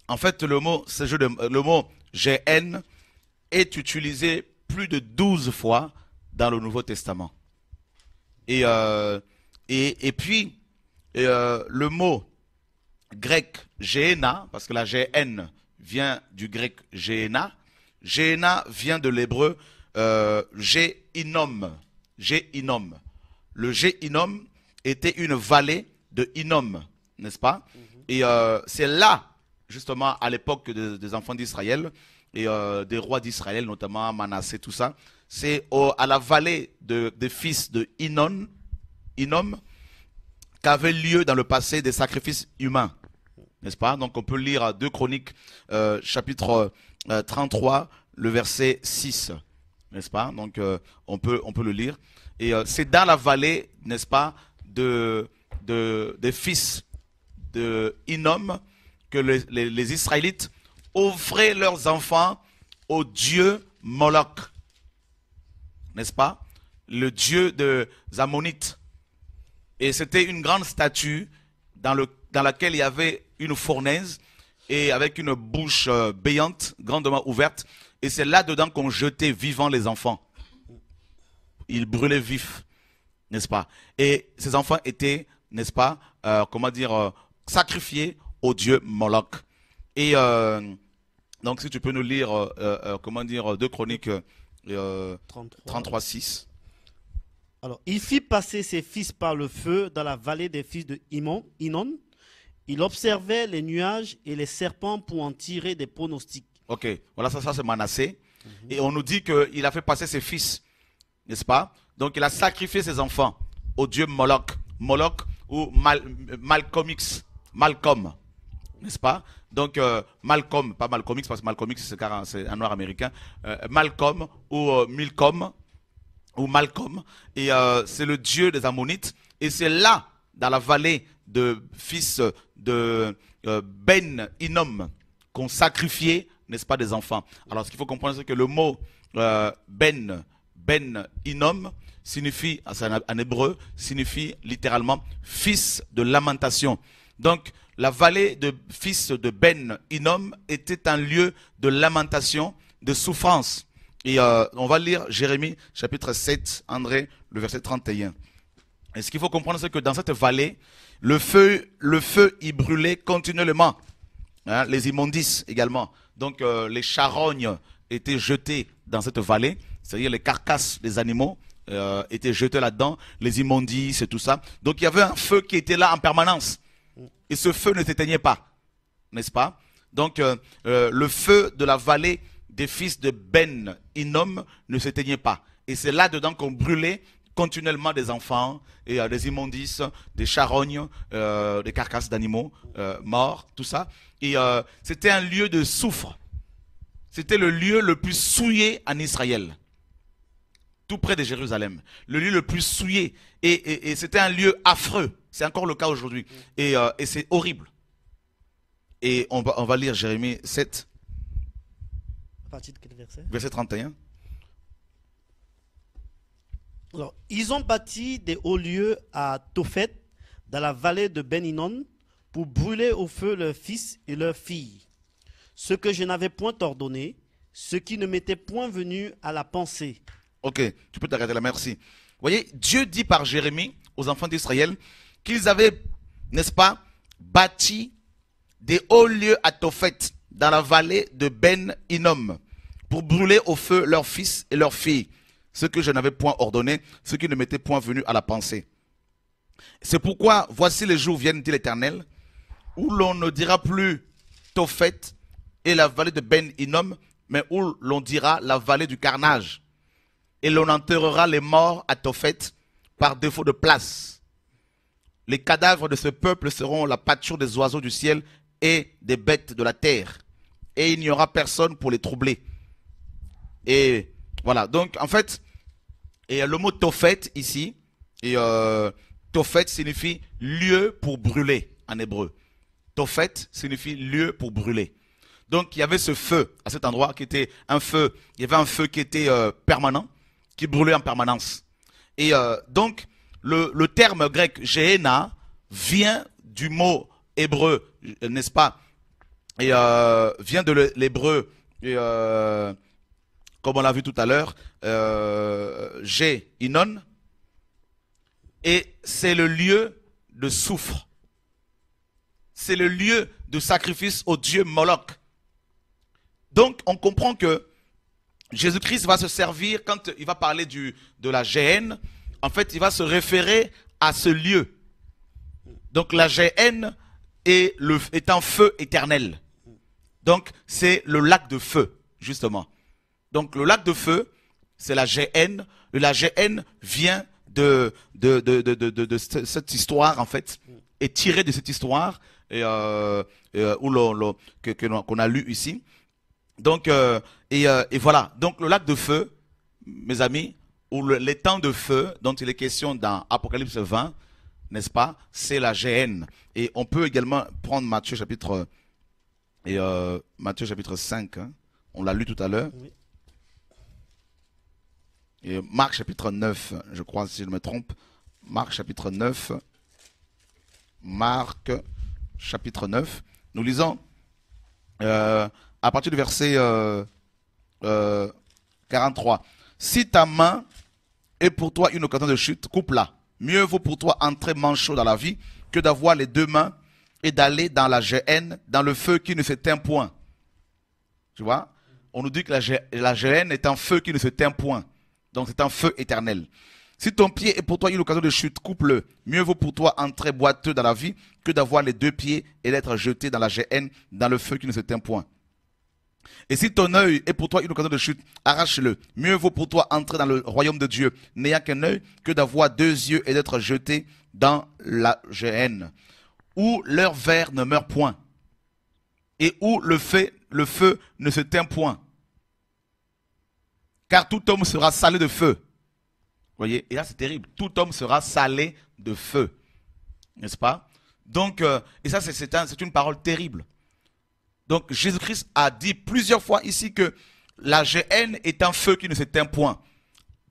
en fait, le mot, le mot GN est utilisé plus de 12 fois dans le Nouveau Testament. Et, euh, et, puis, euh, le mot grec Géna, parce que la GN vient du grec Géna, Géna vient de l'hébreu Jé-inom euh, Géinom. Le Géinom était une vallée de Inom, n'est-ce pas mhm. Et euh, c'est là, justement, à l'époque des enfants d'Israël et euh, des rois d'Israël, notamment Manassé, tout ça, c'est à la vallée des fils de Inon, Inom, qu'avaient lieu dans le passé des sacrifices humains. N'est-ce pas Donc on peut lire à 2 Chroniques, chapitre 33, le verset 6 n'est-ce pas Donc, euh, on, peut, on peut le lire. Et euh, c'est dans la vallée, n'est-ce pas, de, des fils de Inom que les, Israélites offraient leurs enfants au dieu Moloch, n'est-ce pas Le dieu des Ammonites. Et c'était une grande statue dans, le, dans laquelle il y avait une fournaise et avec une bouche euh, béante, grandement ouverte. Et c'est là-dedans qu'on jetait vivant les enfants. Ils brûlaient vifs, n'est-ce pas Et ces enfants étaient, n'est-ce pas, euh, comment dire, euh, sacrifiés au dieu Moloch. Et euh, donc, si tu peux nous lire, comment dire, deux chroniques 33, 6. Alors, il fit passer ses fils par le feu dans la vallée des fils de Imon, Inon. Il observait les nuages et les serpents pour en tirer des pronostics. Ok, voilà, ça, ça c'est Manassé. Mhm. Et on nous dit qu'il a fait passer ses fils, n'est-ce pas Donc il a sacrifié ses enfants au dieu Moloch. Moloch ou Malcomix, Malcom, n'est-ce pas Donc Malcom, euh, Malcolm, pas Malcomix, parce que Malcomix c'est un noir américain. Malcom euh, Malcolm ou euh, Milcom ou Malcolm. Et c'est le dieu des Ammonites. Et c'est là, dans la vallée de fils de Ben Inom, qu'on sacrifiait n'est-ce pas, des enfants. Alors ce qu'il faut comprendre, c'est que le mot euh, ben, ben inom, signifie, ah, en hébreu, signifie littéralement fils de lamentation. Donc, la vallée de fils de Ben Inom était un lieu de lamentation, de souffrance. Et euh, on va lire Jérémie chapitre 7, André, le verset 31. Et ce qu'il faut comprendre, c'est que dans cette vallée, le feu, le feu y brûlait continuellement. Hein, les immondices également. Donc euh, les charognes étaient jetées dans cette vallée, c'est-à-dire les carcasses des animaux euh, étaient jetées là-dedans, les immondices et tout ça. Donc il y avait un feu qui était là en permanence. Et ce feu ne s'éteignait pas, n'est-ce pas Donc euh, le feu de la vallée des fils de Ben Inom ne s'éteignait pas. Et c'est là-dedans qu'on brûlait continuellement des enfants et euh, des immondices, des charognes, euh, des carcasses d'animaux euh, morts, tout ça. Et c'était un lieu de soufre. C'était le lieu le plus souillé en Israël, tout près de Jérusalem. Le lieu le plus souillé. Et, c'était un lieu affreux. C'est encore le cas aujourd'hui. Et, c'est horrible. Et on va, on va lire Jérémie 7. À partir de quel verset Verset 31 ils ont bâti des hauts lieux à Tophet, dans la vallée de Beninon, pour brûler au feu leurs fils et leurs filles. Ce que je n'avais point ordonné, ce qui ne m'était point venu à la pensée. Ok, tu peux t'arrêter là, merci. Vous voyez, Dieu dit par Jérémie aux enfants d'Israël qu'ils avaient, n'est-ce pas, bâti des hauts lieux à Tophet, dans la vallée de Ben Inom, pour brûler au feu leurs fils et leurs filles ce que je n'avais point ordonné, ce qui ne m'était point venu à la pensée. C'est pourquoi, voici les jours viennent, dit l'Éternel, où l'on ne dira plus Tophet et la vallée de Ben Inom, mais où l'on dira la vallée du carnage. Et l'on enterrera les morts à Tophet par défaut de place. Les cadavres de ce peuple seront la pâture des oiseaux du ciel et des bêtes de la terre. Et il n'y aura personne pour les troubler. Et voilà, donc en fait, et euh, le mot tophet ici, et euh, tophet signifie lieu pour brûler en hébreu. Tophet signifie lieu pour brûler. Donc il y avait ce feu à cet endroit qui était un feu, il y avait un feu qui était euh, permanent, qui brûlait en permanence. Et donc le, terme grec Gehenna vient du mot hébreu, n'est-ce pas Et vient de l'hébreu comme on l'a vu tout à l'heure, euh, Inon, et c'est le lieu de soufre. C'est le lieu de sacrifice au dieu Moloch. Donc, on comprend que Jésus-Christ va se servir, quand il va parler de la GN, en fait, il va se référer à ce lieu. Donc, la GN est, le, est un feu éternel. Donc, c'est le lac de feu, justement. Donc le lac de feu, c'est la GN. La GN vient de, de, cette histoire, en fait, est tirée de cette histoire et, euh, euh, qu'on a lu ici. Donc, euh, et, voilà. Donc le lac de feu, mes amis, ou les temps de feu dont il est question dans Apocalypse 20, n'est-ce pas C'est la GN. Et on peut également prendre Matthieu chapitre, et, chapitre 5. Hein. on l'a lu tout à l'heure. Marc chapitre 9, je crois si je me trompe. Marc chapitre 9. Marc chapitre 9. Nous lisons euh, à partir du verset 43. Euh, euh, si ta main est pour toi une occasion de chute, coupe-la. Mieux vaut pour toi entrer manchot dans la vie que d'avoir les deux mains et d'aller dans la GN, dans le feu qui ne s'éteint point. Tu vois On nous dit que la, la GN est un feu qui ne s'éteint point. Donc c'est un feu éternel. Si ton pied est pour toi une occasion de chute, coupe-le. Mieux vaut pour toi entrer boiteux dans la vie que d'avoir les deux pieds et d'être jeté dans la géhenne, dans le feu qui ne se tient point. Et si ton œil est pour toi une occasion de chute, arrache-le. Mieux vaut pour toi entrer dans le royaume de Dieu, n'ayant qu'un œil, que d'avoir deux yeux et d'être jeté dans la géhenne, où leur verre ne meurt point, et où le feu, le feu ne se tient point car tout homme sera salé de feu. Vous voyez, et là c'est terrible, tout homme sera salé de feu. N'est-ce pas Donc, euh, et ça c'est une parole terrible. Donc Jésus-Christ a dit plusieurs fois ici que la GN est un feu qui ne s'éteint point.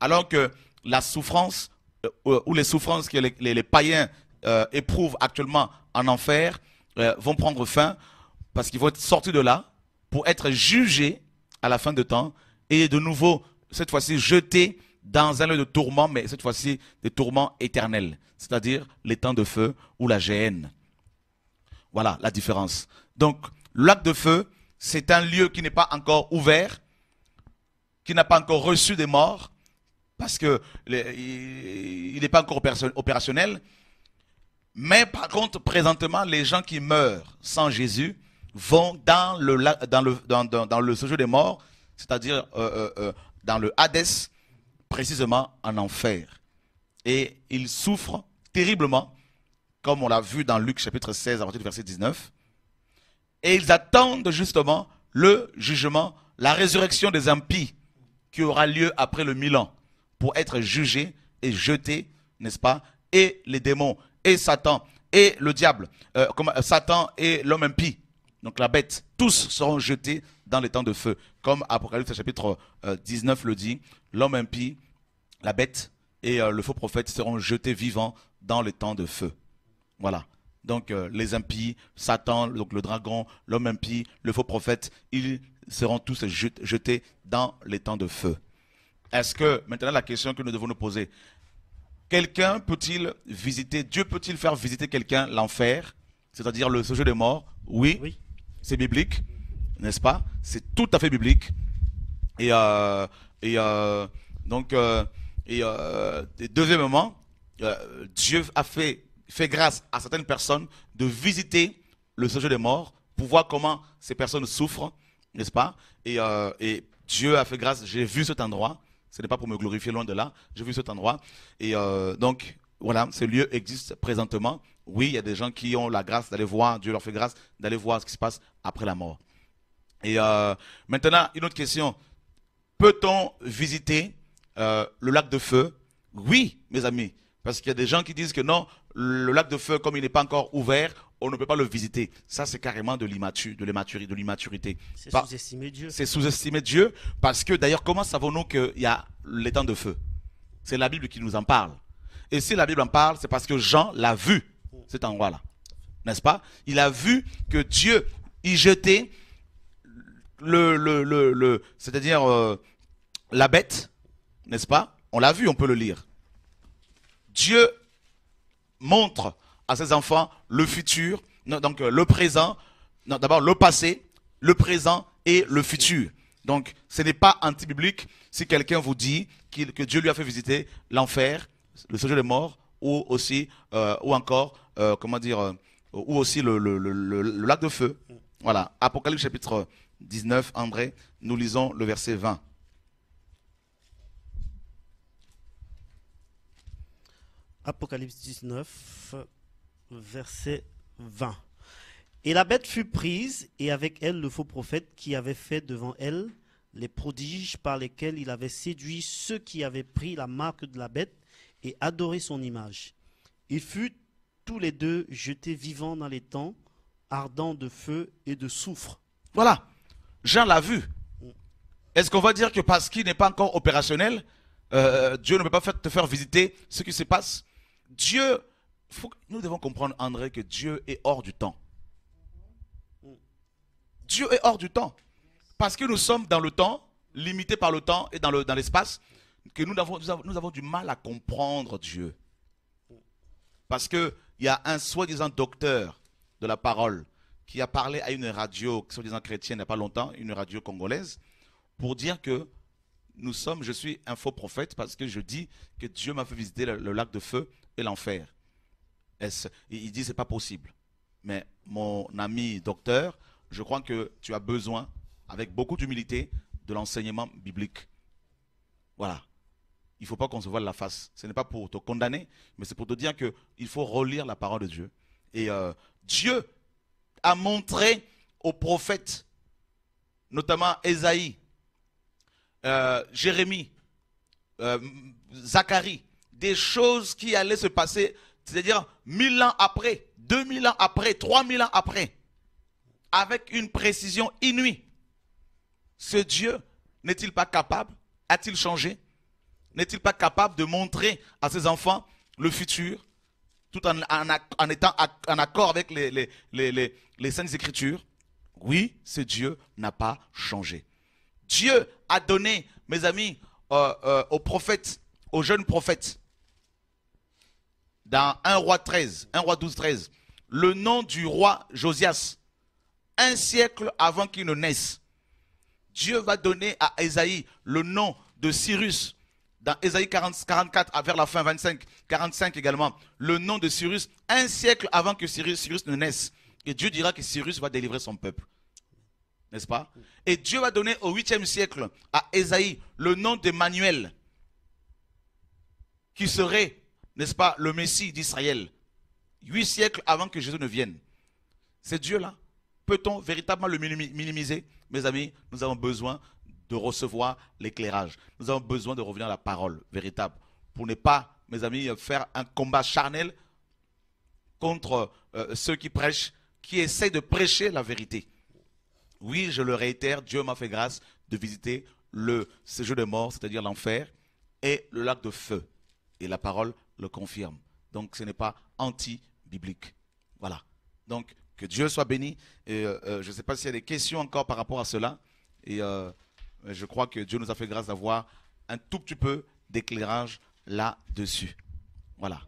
Alors que la souffrance euh, ou les souffrances que les, païens euh, éprouvent actuellement en enfer vont prendre fin parce qu'ils vont être sortis de là pour être jugés à la fin de temps et de nouveau, cette fois-ci, jeté dans un lieu de tourment, mais cette fois-ci, des tourments éternels, c'est-à-dire les temps de feu ou la géhenne. Voilà la différence. Donc, le lac de feu, c'est un lieu qui n'est pas encore ouvert, qui n'a pas encore reçu des morts, parce que il n'est pas encore opérationnel. Mais par contre, présentement, les gens qui meurent sans Jésus vont dans le, dans le, dans le séjour des morts c'est-à-dire euh, euh, euh, dans le Hadès, précisément en enfer. Et ils souffrent terriblement, comme on l'a vu dans Luc chapitre 16 à partir du verset 19. Et ils attendent justement le jugement, la résurrection des impies qui aura lieu après le mille ans pour être jugés et jetés, n'est-ce pas Et les démons, et Satan, et le diable, Satan et l'homme impie donc la bête, tous seront jetés dans les temps de feu. Comme Apocalypse chapitre 19 euh, le dit, l'homme impie, la bête et euh, le faux prophète seront jetés vivants dans les temps de feu. Voilà. Donc euh, les impies, Satan, donc le dragon, l'homme impie, le faux prophète, ils seront tous jetés dans les temps de feu. Est-ce que, maintenant la question que nous devons nous poser, quelqu'un peut-il visiter, Dieu peut-il faire visiter quelqu'un l'enfer, c'est-à-dire le sujet des morts Oui. oui c'est biblique, n'est-ce pas C'est tout à fait biblique. Et, euh, et euh, donc, euh, et, deuxièmement, Dieu a fait, fait grâce à certaines personnes de visiter le sujet des morts pour voir comment ces personnes souffrent, n'est-ce pas et, et Dieu a fait grâce, j'ai vu cet endroit. Ce n'est pas pour me glorifier loin de là, j'ai vu cet endroit. Et donc, voilà, ce lieu existe présentement. Oui, il y a des gens qui ont la grâce d'aller voir, Dieu leur fait grâce d'aller voir ce qui se passe après la mort. Et euh, maintenant, une autre question. Peut-on visiter euh, le lac de feu Oui, mes amis. Parce qu'il y a des gens qui disent que non, le lac de feu, comme il n'est pas encore ouvert, on ne peut pas le visiter. Ça, c'est carrément de l'immaturité. C'est sous-estimer Dieu. C'est sous-estimer Dieu. Parce que d'ailleurs, comment savons-nous qu'il y a les temps de feu C'est la Bible qui nous en parle. Et si la Bible en parle, c'est parce que Jean l'a vu cet endroit-là. N'est-ce pas Il a vu que Dieu y jetait le, c'est-à-dire euh, la bête, n'est-ce pas On l'a vu, on peut le lire. Dieu montre à ses enfants le futur, donc euh, le présent, d'abord le passé, le présent et le futur. Donc ce n'est pas anti-biblique si quelqu'un vous dit que Dieu lui a fait visiter l'enfer, le sujet des morts, ou aussi, euh, ou encore, euh, comment dire, euh, ou aussi le, le, lac de feu. Mm. Voilà, Apocalypse chapitre 19, André, nous lisons le verset 20. Apocalypse 19, verset 20. Et la bête fut prise, et avec elle le faux prophète qui avait fait devant elle les prodiges par lesquels il avait séduit ceux qui avaient pris la marque de la bête et adorer son image. Ils fut tous les deux jetés vivants dans les temps, ardents de feu et de soufre. Voilà, Jean l'a vu. Est-ce qu'on va dire que parce qu'il n'est pas encore opérationnel, euh, Dieu ne peut pas te faire visiter ce qui se passe Dieu, nous devons comprendre, André, que Dieu est hors du temps. Dieu est hors du temps. Parce que nous sommes dans le temps, limités par le temps et dans l'espace. Le, dans que nous avons, du mal à comprendre Dieu. Parce qu'il y a un soi-disant docteur de la parole qui a parlé à une radio, soi-disant chrétienne, il n'y a pas longtemps, une radio congolaise, pour dire que nous sommes, je suis un faux prophète parce que je dis que Dieu m'a fait visiter le, lac de feu et l'enfer. Il dit ce n'est pas possible. Mais mon ami docteur, je crois que tu as besoin, avec beaucoup d'humilité, de l'enseignement biblique. Voilà il ne faut pas qu'on se voile la face. Ce n'est pas pour te condamner, mais c'est pour te dire qu'il faut relire la parole de Dieu. Et euh, Dieu a montré aux prophètes, notamment Esaïe, euh, Jérémie, euh, Zacharie, des choses qui allaient se passer, c'est-à-dire mille ans après, deux mille ans après, trois mille ans après, avec une précision inouïe. Ce Dieu n'est-il pas capable A-t-il changé n'est-il pas capable de montrer à ses enfants le futur tout en, étant en accord avec les, les, saintes écritures Oui, ce Dieu n'a pas changé. Dieu a donné, mes amis, euh, euh, aux prophètes, aux jeunes prophètes, dans 1 roi 13, 1 roi 12, 13, le nom du roi Josias, un siècle avant qu'il ne naisse. Dieu va donner à Esaïe le nom de Cyrus, dans Esaïe 44, vers la fin 25, 45 également, le nom de Cyrus, un siècle avant que Cyrus, Cyrus ne naisse. Et Dieu dira que Cyrus va délivrer son peuple. N'est-ce pas Et Dieu va donner au 8e siècle à Ésaïe le nom d'Emmanuel, qui serait, n'est-ce pas, le Messie d'Israël. Huit siècles avant que Jésus ne vienne. C'est Dieu là. Peut-on véritablement le minimiser Mes amis, nous avons besoin de recevoir l'éclairage. Nous avons besoin de revenir à la parole véritable pour ne pas, mes amis, faire un combat charnel contre euh, ceux qui prêchent, qui essaient de prêcher la vérité. Oui, je le réitère, Dieu m'a fait grâce de visiter le séjour de mort, c'est-à-dire l'enfer, et le lac de feu. Et la parole le confirme. Donc ce n'est pas anti-biblique. Voilà. Donc que Dieu soit béni. Et, euh, euh, je ne sais pas s'il y a des questions encore par rapport à cela. Et euh, je crois que Dieu nous a fait grâce d'avoir un tout petit peu d'éclairage là-dessus. Voilà.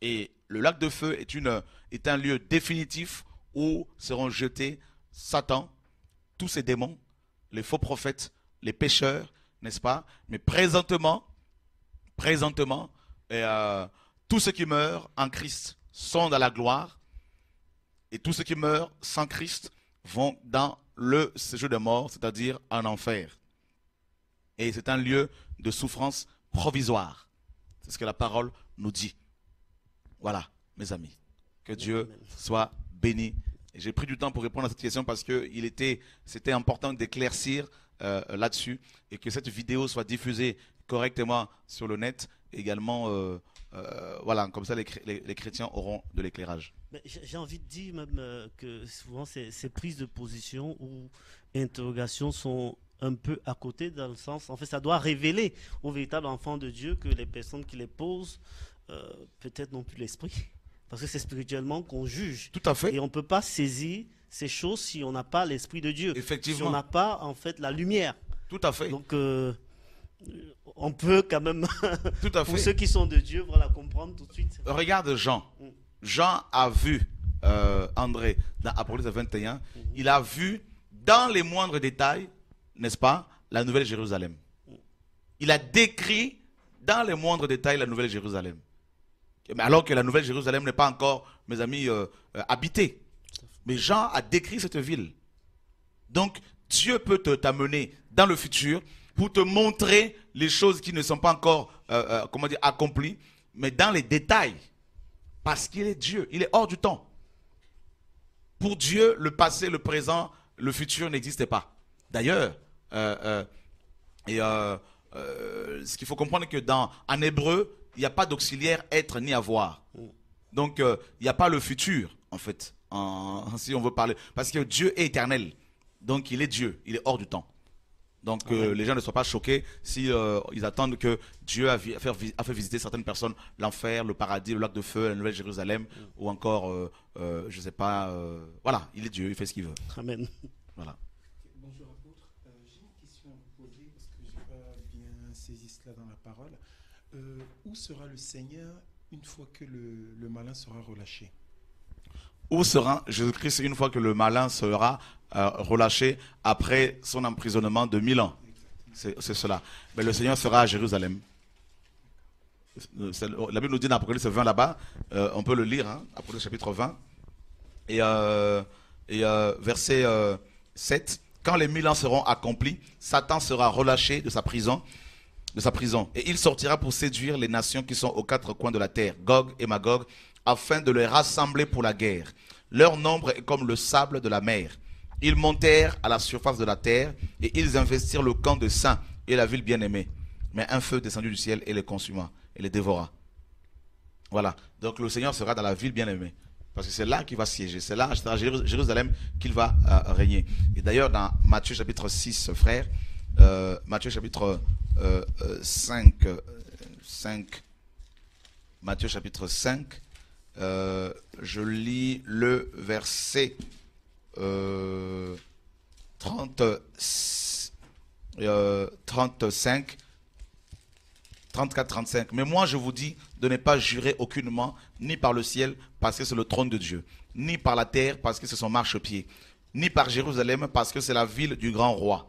Et le lac de feu est, une, est un lieu définitif où seront jetés Satan, tous ces démons, les faux prophètes, les pécheurs, n'est-ce pas Mais présentement, présentement, et, euh, tous ceux qui meurent en Christ sont dans la gloire et tous ceux qui meurent sans Christ vont dans le séjour de mort, c'est-à-dire un enfer. Et c'est un lieu de souffrance provisoire. C'est ce que la parole nous dit. Voilà, mes amis. Que Dieu soit béni. J'ai pris du temps pour répondre à cette question parce que il était, c'était important d'éclaircir euh, là-dessus et que cette vidéo soit diffusée correctement sur le net, également euh, euh, voilà, comme ça les, chrétiens auront de l'éclairage. J'ai envie de dire même euh, que souvent ces, prises de position ou interrogations sont un peu à côté dans le sens, en fait, ça doit révéler aux véritables enfants de Dieu que les personnes qui les posent euh, peut-être n'ont plus l'esprit. Parce que c'est spirituellement qu'on juge. Tout à fait. Et on ne peut pas saisir ces choses si on n'a pas l'esprit de Dieu. Effectivement. Si on n'a pas, en fait, la lumière. Tout à fait. Donc, on peut quand même, tout à fait. pour ceux qui sont de Dieu, voilà, comprendre tout de suite. Regarde Jean. Mm. Jean a vu euh, André dans Apocalypse 21. Mm -hmm. Il a vu dans les moindres détails, n'est-ce pas, la Nouvelle Jérusalem. Mm. Il a décrit dans les moindres détails la Nouvelle Jérusalem. Mais alors que la Nouvelle Jérusalem n'est pas encore, mes amis, euh, euh, habitée. Mais Jean a décrit cette ville. Donc, Dieu peut t'amener dans le futur pour te montrer les choses qui ne sont pas encore, euh, euh, comment accomplies, mais dans les détails. Parce qu'il est Dieu, il est hors du temps. Pour Dieu, le passé, le présent, le futur n'existait pas. D'ailleurs, euh, et ce qu'il faut comprendre, que dans, hébreu, il n'y a pas d'auxiliaire être ni avoir. Donc, il n'y a pas le futur, en fait, si on veut parler. Parce que Dieu est éternel. Donc, il est Dieu, il est hors du temps. Donc euh, les gens ne soient pas choqués si euh, ils attendent que Dieu a, fait, visiter certaines personnes l'enfer, le paradis, le lac de feu, la Nouvelle Jérusalem, mm. ou encore, euh, je ne sais pas, voilà, il est Dieu, il fait ce qu'il veut. Amen. Voilà. Bonjour apôtre, j'ai une question à vous poser parce que je n'ai pas bien saisi cela dans la parole. où sera le Seigneur une fois que le malin sera relâché où sera Jésus-Christ une fois que le malin sera euh, relâché après son emprisonnement de mille ans C'est cela. Mais le Seigneur sera à Jérusalem. La Bible nous dit dans Apocalypse 20 là-bas, euh, on peut le lire, hein, Apocalypse chapitre 20, et, euh, et verset 7. Quand les mille ans seront accomplis, Satan sera relâché de sa prison de sa prison. Et il sortira pour séduire les nations qui sont aux quatre coins de la terre, Gog et Magog, afin de les rassembler pour la guerre. Leur nombre est comme le sable de la mer. Ils montèrent à la surface de la terre et ils investirent le camp de Saint et la ville bien-aimée. Mais un feu descendu du ciel et les consuma et les dévora. Voilà. Donc le Seigneur sera dans la ville bien-aimée. Parce que c'est là qu'il va siéger. C'est là, à Jérusalem, qu'il va euh, régner. Et d'ailleurs, dans Matthieu chapitre 6, frère, euh, Matthieu chapitre 5, euh, 5, Matthieu chapitre 5, euh, je lis le verset 34, euh, 35. Euh, Mais moi, je vous dis de ne pas jurer aucunement, ni par le ciel, parce que c'est le trône de Dieu, ni par la terre, parce que c'est son marchepied, ni par Jérusalem, parce que c'est la ville du grand roi.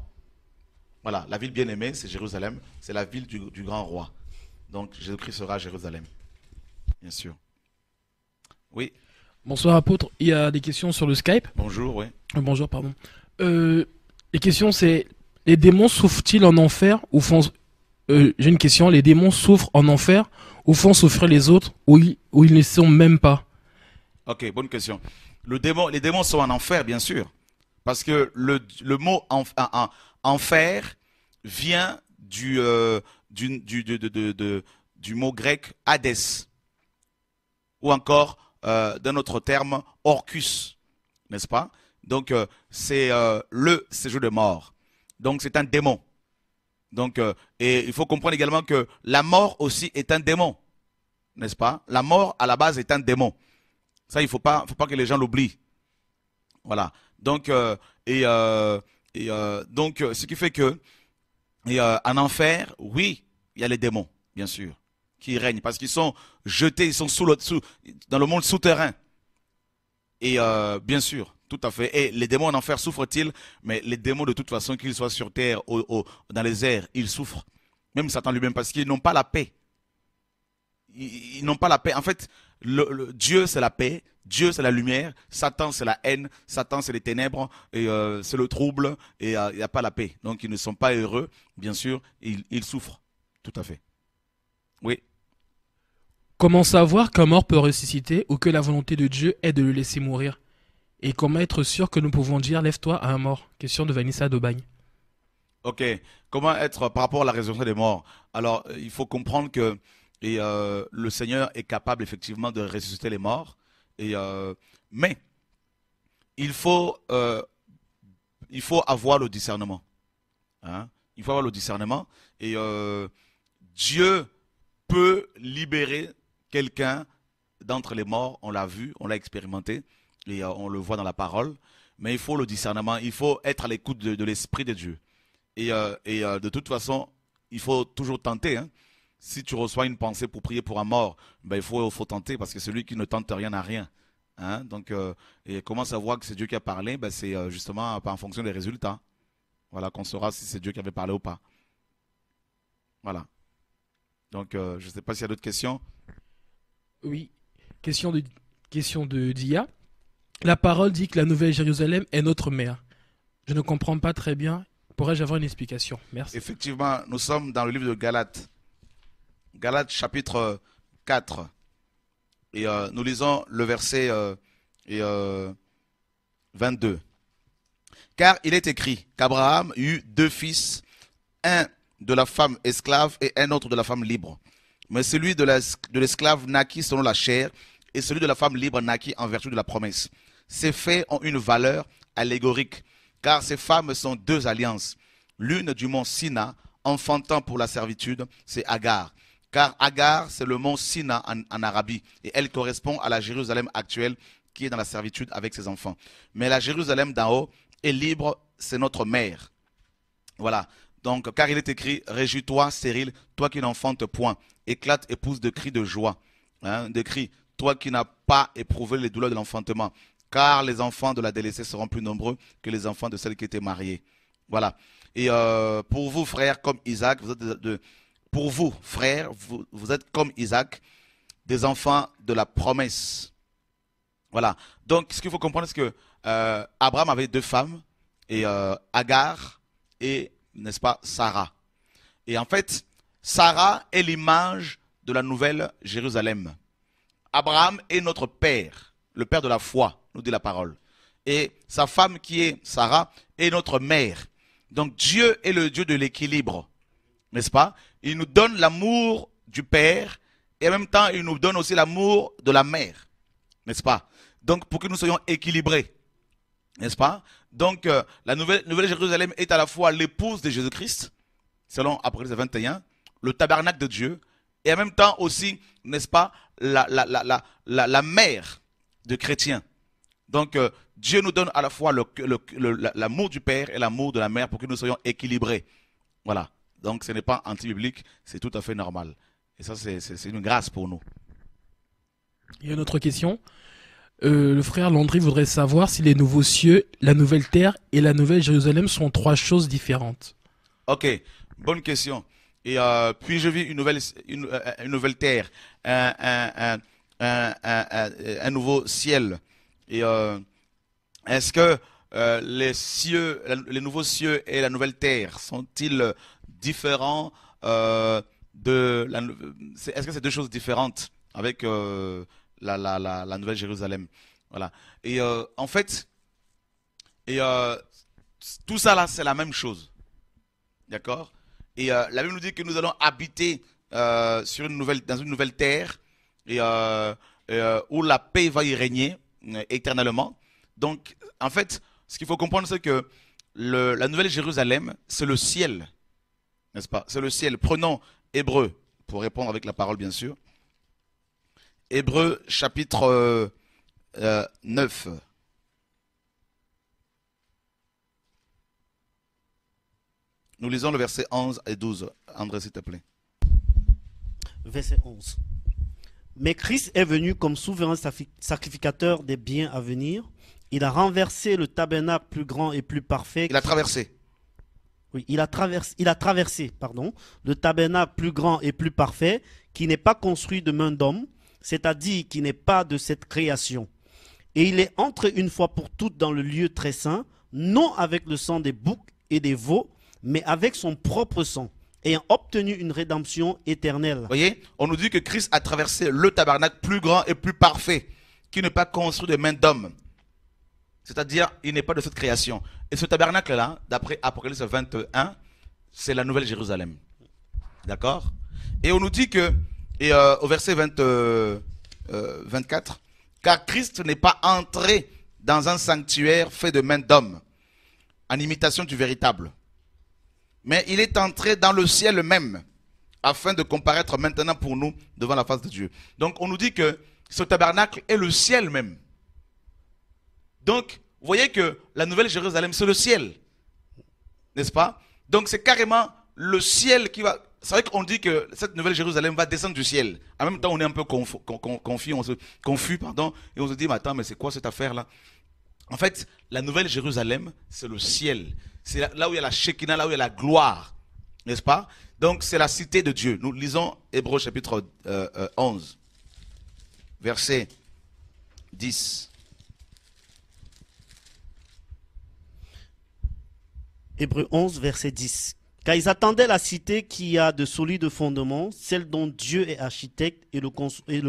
Voilà, la ville bien-aimée, c'est Jérusalem, c'est la ville du, du grand roi. Donc Jésus-Christ sera Jérusalem, bien sûr. Oui. Bonsoir apôtre, il y a des questions sur le Skype. Bonjour, oui. Euh, bonjour, pardon. Euh, les questions c'est les démons souffrent-ils en enfer ou font euh, j'ai une question, les démons souffrent en enfer ou font souffrir les autres ou ils, ou ils ne sont même pas Ok, bonne question. Le démon, les démons sont en enfer, bien sûr. Parce que le, mot enfer vient du, du, mot grec Hades Ou encore euh, d'un autre terme, Orcus, n'est-ce pas Donc, euh, c'est euh, le séjour de mort. Donc, c'est un démon. Donc, et il faut comprendre également que la mort aussi est un démon, n'est-ce pas La mort, à la base, est un démon. Ça, il ne faut pas, faut pas que les gens l'oublient. Voilà. Donc, et, donc, ce qui fait que, et, un enfer, oui, il y a les démons, bien sûr qui règnent, parce qu'ils sont jetés, ils sont sous, le, dans le monde souterrain. Et euh, bien sûr, tout à fait. Et les démons en enfer souffrent-ils Mais les démons, de toute façon, qu'ils soient sur terre ou, dans les airs, ils souffrent. Même Satan lui-même, parce qu'ils n'ont pas la paix. Ils, n'ont pas la paix. En fait, le, Dieu, c'est la paix. Dieu, c'est la lumière. Satan, c'est la haine. Satan, c'est les ténèbres. Et euh, c'est le trouble. Et euh, il n'y a pas la paix. Donc, ils ne sont pas heureux, bien sûr. ils souffrent. Tout à fait. Oui. Comment savoir qu'un mort peut ressusciter ou que la volonté de Dieu est de le laisser mourir Et comment être sûr que nous pouvons dire lève-toi à un mort Question de Vanessa Dobagne. Ok, comment être par rapport à la résurrection des morts Alors, euh, il faut comprendre que euh, le Seigneur est capable effectivement de ressusciter les morts, euh, mais il faut, avoir le discernement. Hein? Il faut avoir le discernement. Et Dieu peut libérer quelqu'un d'entre les morts, on l'a vu, on l'a expérimenté, et euh, on le voit dans la parole, mais il faut le discernement, il faut être à l'écoute de, l'Esprit de Dieu. Et, euh, euh, de toute façon, il faut toujours tenter. Hein. Si tu reçois une pensée pour prier pour un mort, ben, il faut, tenter, parce que celui qui ne tente rien n'a rien. Hein. Donc, et comment savoir que c'est Dieu qui a parlé ben, C'est justement en fonction des résultats. Voilà, qu'on saura si c'est Dieu qui avait parlé ou pas. Voilà. Donc, je ne sais pas s'il y a d'autres questions. Oui, question de question Dia. La parole dit que la Nouvelle Jérusalem est notre mère. Je ne comprends pas très bien. Pourrais-je avoir une explication Merci. Effectivement, nous sommes dans le livre de Galates. Galates chapitre 4. Et euh, nous lisons le verset euh, et, 22. Euh, Car il est écrit qu'Abraham eut deux fils, un de la femme esclave et un autre de la femme libre. Mais celui de l'esclave naquit selon la chair et celui de la femme libre naquit en vertu de la promesse. Ces faits ont une valeur allégorique, car ces femmes sont deux alliances. L'une du mont Sina, enfantant pour la servitude, c'est Agar. Car Agar, c'est le mont Sina en, Arabie, et elle correspond à la Jérusalem actuelle qui est dans la servitude avec ses enfants. Mais la Jérusalem d'en haut est libre, c'est notre mère. Voilà. Donc, car il est écrit, réjouis-toi, stérile, toi qui n'enfantes point, éclate, épouse de cris de joie, hein, de cris, toi qui n'as pas éprouvé les douleurs de l'enfantement, car les enfants de la délaissée seront plus nombreux que les enfants de celles qui étaient mariée. Voilà. Et euh, pour vous, frères, comme Isaac, vous êtes pour vous, frères, vous, êtes comme Isaac, des enfants de la promesse. Voilà. Donc, ce qu'il faut comprendre, c'est que euh, Abraham avait deux femmes, et euh, Agar et n'est-ce pas, Sarah. Et en fait, Sarah est l'image de la nouvelle Jérusalem. Abraham est notre père, le père de la foi, nous dit la parole. Et sa femme qui est Sarah est notre mère. Donc Dieu est le Dieu de l'équilibre, n'est-ce pas Il nous donne l'amour du Père et en même temps il nous donne aussi l'amour de la mère, n'est-ce pas Donc pour que nous soyons équilibrés, n'est-ce pas donc, euh, la nouvelle, Jérusalem est à la fois l'épouse de Jésus-Christ, selon Apocalypse 21, le tabernacle de Dieu, et en même temps aussi, n'est-ce pas, la, mère de chrétiens. Donc, euh, Dieu nous donne à la fois l'amour du Père et l'amour de la mère pour que nous soyons équilibrés. Voilà. Donc, ce n'est pas anti-biblique, c'est tout à fait normal. Et ça, c'est une grâce pour nous. Il y a une autre question. Euh, le frère Landry voudrait savoir si les nouveaux cieux, la nouvelle terre et la nouvelle Jérusalem sont trois choses différentes. Ok, bonne question. Et euh, puis je vis une nouvelle, euh, une, nouvelle terre, un, un, un, un, nouveau ciel. Et est-ce que les cieux, les nouveaux cieux et la nouvelle terre sont-ils différents de Est-ce que c'est deux choses différentes avec la, Nouvelle Jérusalem. Voilà. Et euh, en fait, et, euh, tout ça là, c'est la même chose. D'accord Et euh, la Bible nous dit que nous allons habiter sur une nouvelle, dans une nouvelle terre et, où la paix va y régner éternellement. Donc, en fait, ce qu'il faut comprendre, c'est que la Nouvelle Jérusalem, c'est le ciel. N'est-ce pas C'est le ciel. Prenons Hébreu pour répondre avec la parole, bien sûr. Hébreu chapitre 9. Euh, euh, Nous lisons le verset 11 et 12. André, s'il te plaît. Verset 11. Mais Christ est venu comme souverain sacrificateur des biens à venir. Il a renversé le tabernacle plus grand et plus parfait. Il a traversé. Oui, il a traversé, il a traversé pardon, le tabernacle plus grand et plus parfait qui n'est pas construit de main d'homme, c'est-à-dire qu'il n'est pas de cette création. Et il est entré une fois pour toutes dans le lieu très saint, non avec le sang des boucs et des veaux, mais avec son propre sang, ayant obtenu une rédemption éternelle. Vous voyez, on nous dit que Christ a traversé le tabernacle plus grand et plus parfait, qui n'est pas construit de main d'homme C'est-à-dire, il n'est pas de cette création. Et ce tabernacle-là, d'après Apocalypse 21, c'est la nouvelle Jérusalem. D'accord Et on nous dit que et euh, au verset 24, euh, euh, car Christ n'est pas entré dans un sanctuaire fait de main d'homme, en imitation du véritable, mais il est entré dans le ciel même, afin de comparaître maintenant pour nous devant la face de Dieu. Donc on nous dit que ce tabernacle est le ciel même. Donc, vous voyez que la nouvelle Jérusalem, c'est le ciel. N'est-ce pas Donc c'est carrément le ciel qui va c'est vrai qu'on dit que cette nouvelle Jérusalem va descendre du ciel. En même temps, on est un peu confus, on se, pardon, et on se dit, mais attends, mais c'est quoi cette affaire-là En fait, la nouvelle Jérusalem, c'est le ciel. C'est là où il y a la Shekinah, là où il y a la gloire. N'est-ce pas Donc, c'est la cité de Dieu. Nous lisons Hébreu chapitre 11, euh, euh, verset 10. Hébreu 11, verset 10 car ils attendaient la cité qui a de solides fondements, celle dont Dieu est architecte et le,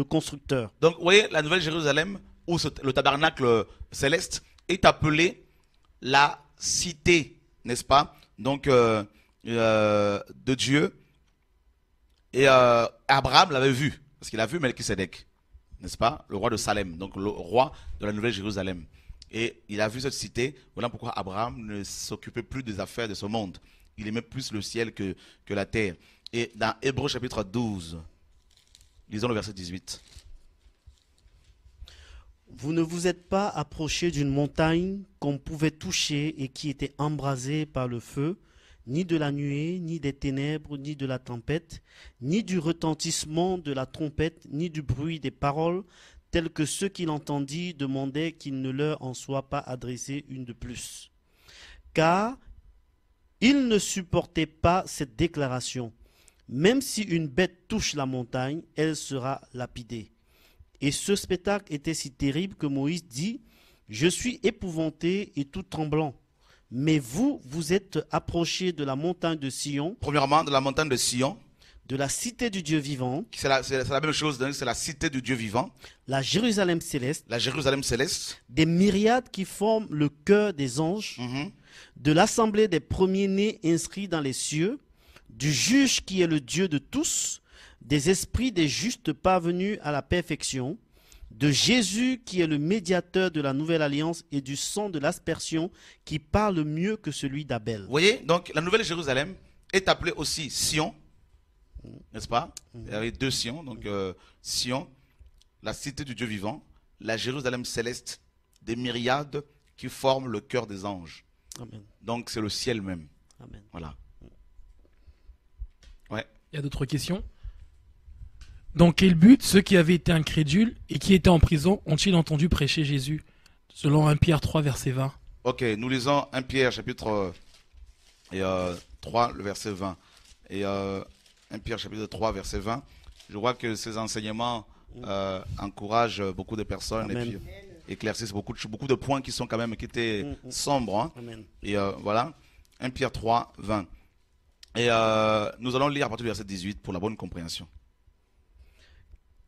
constructeur. Donc, vous voyez, la Nouvelle Jérusalem, ou le tabernacle céleste est appelé la cité, n'est-ce pas Donc, euh, euh, de Dieu. Et euh, Abraham l'avait vu, parce qu'il a vu Melchisedec, n'est-ce pas Le roi de Salem, donc le roi de la Nouvelle Jérusalem. Et il a vu cette cité, voilà pourquoi Abraham ne s'occupait plus des affaires de ce monde il aimait plus le ciel que, que la terre. Et dans Hébreu chapitre 12, lisons le verset 18. Vous ne vous êtes pas approché d'une montagne qu'on pouvait toucher et qui était embrasée par le feu, ni de la nuée, ni des ténèbres, ni de la tempête, ni du retentissement de la trompette, ni du bruit des paroles, tels que ceux qui l'entendirent demandaient qu'il ne leur en soit pas adressé une de plus. Car il ne supportait pas cette déclaration. Même si une bête touche la montagne, elle sera lapidée. Et ce spectacle était si terrible que Moïse dit, Je suis épouvanté et tout tremblant. Mais vous, vous êtes approchés de la montagne de Sion. Premièrement, de la montagne de De la cité du Dieu vivant. C'est la, même chose, hein, c'est la cité du Dieu vivant. La Jérusalem céleste. La Jérusalem céleste. Des myriades qui forment le cœur des anges. Mhm de l'assemblée des premiers-nés inscrits dans les cieux, du juge qui est le Dieu de tous, des esprits des justes parvenus à la perfection, de Jésus qui est le médiateur de la nouvelle alliance et du sang de l'aspersion qui parle mieux que celui d'Abel. Vous voyez, donc la nouvelle Jérusalem est appelée aussi Sion, n'est-ce pas mhm. Il y avait deux Sions, donc euh, Sion, la cité du Dieu vivant, la Jérusalem céleste, des myriades qui forment le cœur des anges. Donc c'est le ciel même. Voilà. Ouais. Il y a d'autres questions Dans quel but ceux qui avaient été incrédules et qui étaient en prison ont-ils entendu prêcher Jésus Selon 1 Pierre 3, verset 20. Ok, nous lisons 1 Pierre, chapitre et, 3, euh, le verset 20. Et 1 euh, Pierre, chapitre 3, verset 20. Je vois que ces enseignements euh, encouragent beaucoup de personnes éclaircissent beaucoup de, beaucoup de points qui sont quand même qui étaient mm, mm. sombres. Hein. Et euh, voilà, 1 Pierre 3, 20. Et euh, nous allons lire à partir du verset 18 pour la bonne compréhension.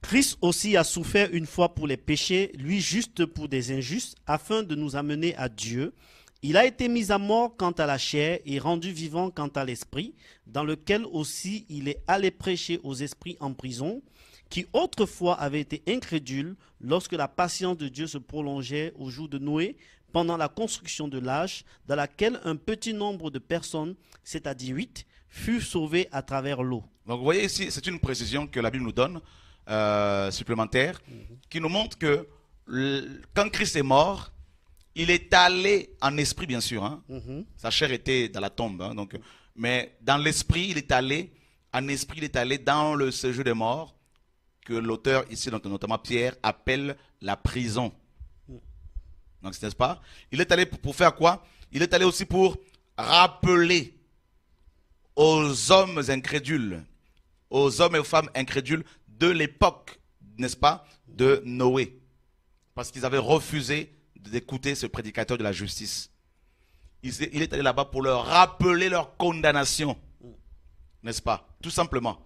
Christ aussi a souffert une fois pour les péchés, lui juste pour des injustes, afin de nous amener à Dieu. Il a été mis à mort quant à la chair et rendu vivant quant à l'esprit, dans lequel aussi il est allé prêcher aux esprits en prison, qui autrefois avait été incrédule lorsque la patience de Dieu se prolongeait au jour de Noé pendant la construction de l'âge, dans laquelle un petit nombre de personnes, c'est-à-dire huit, furent sauvées à travers l'eau. Donc vous voyez ici, c'est une précision que la Bible nous donne, euh, supplémentaire, mhm. qui nous montre que quand Christ est mort, il est allé en esprit, bien sûr. Hein. Mhm. Sa chair était dans la tombe. Hein, donc, mais dans l'esprit, il est allé. En esprit, il est allé dans le séjour des morts que l'auteur ici, donc notamment Pierre, appelle la prison. Donc, n'est-ce pas Il est allé pour faire quoi Il est allé aussi pour rappeler aux hommes incrédules, aux hommes et aux femmes incrédules de l'époque, n'est-ce pas, de Noé. Parce qu'ils avaient refusé d'écouter ce prédicateur de la justice. Il est allé là-bas pour leur rappeler leur condamnation, n'est-ce pas Tout simplement.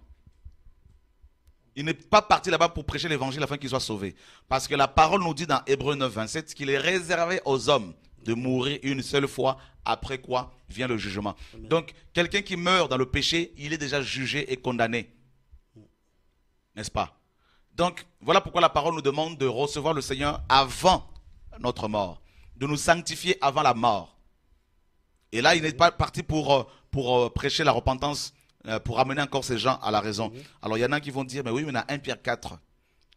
Il n'est pas parti là-bas pour prêcher l'évangile afin qu'il soit sauvé. Parce que la parole nous dit dans Hébreu 9, 27 qu'il est réservé aux hommes de mourir une seule fois, après quoi vient le jugement. Donc, quelqu'un qui meurt dans le péché, il est déjà jugé et condamné. N'est-ce pas Donc, voilà pourquoi la parole nous demande de recevoir le Seigneur avant notre mort, de nous sanctifier avant la mort. Et là, il n'est pas parti pour, euh, pour euh, prêcher la repentance euh, pour amener encore ces gens à la raison. Mhm. Alors il y en a qui vont dire, mais oui, mais dans 1 Pierre 4,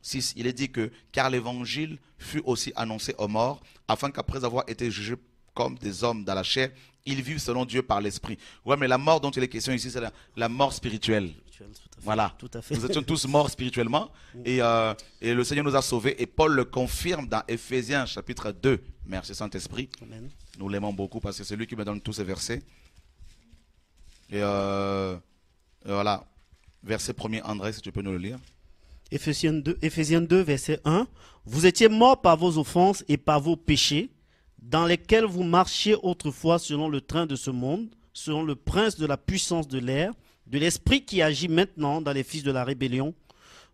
6, il est dit que car l'évangile fut aussi annoncé aux morts, afin qu'après avoir été jugé comme des hommes dans la chair, ils vivent selon Dieu par l'esprit. Ouais, mais la mort dont il est question ici, c'est la, mort spirituelle. voilà. Tout à fait. Nous étions tous morts spirituellement mhm. et, euh, et, le Seigneur nous a sauvés. Et Paul le confirme dans Ephésiens chapitre 2. Merci Saint-Esprit. Nous l'aimons beaucoup parce que c'est lui qui me donne tous ces versets. Et euh, euh, voilà. Verset 1 André, si tu peux nous le lire. Éphésiens Éphésiens 2, verset 1. Vous étiez morts par vos offenses et par vos péchés, dans lesquels vous marchiez autrefois selon le train de ce monde, selon le prince de la puissance de l'air, de l'esprit qui agit maintenant dans les fils de la rébellion.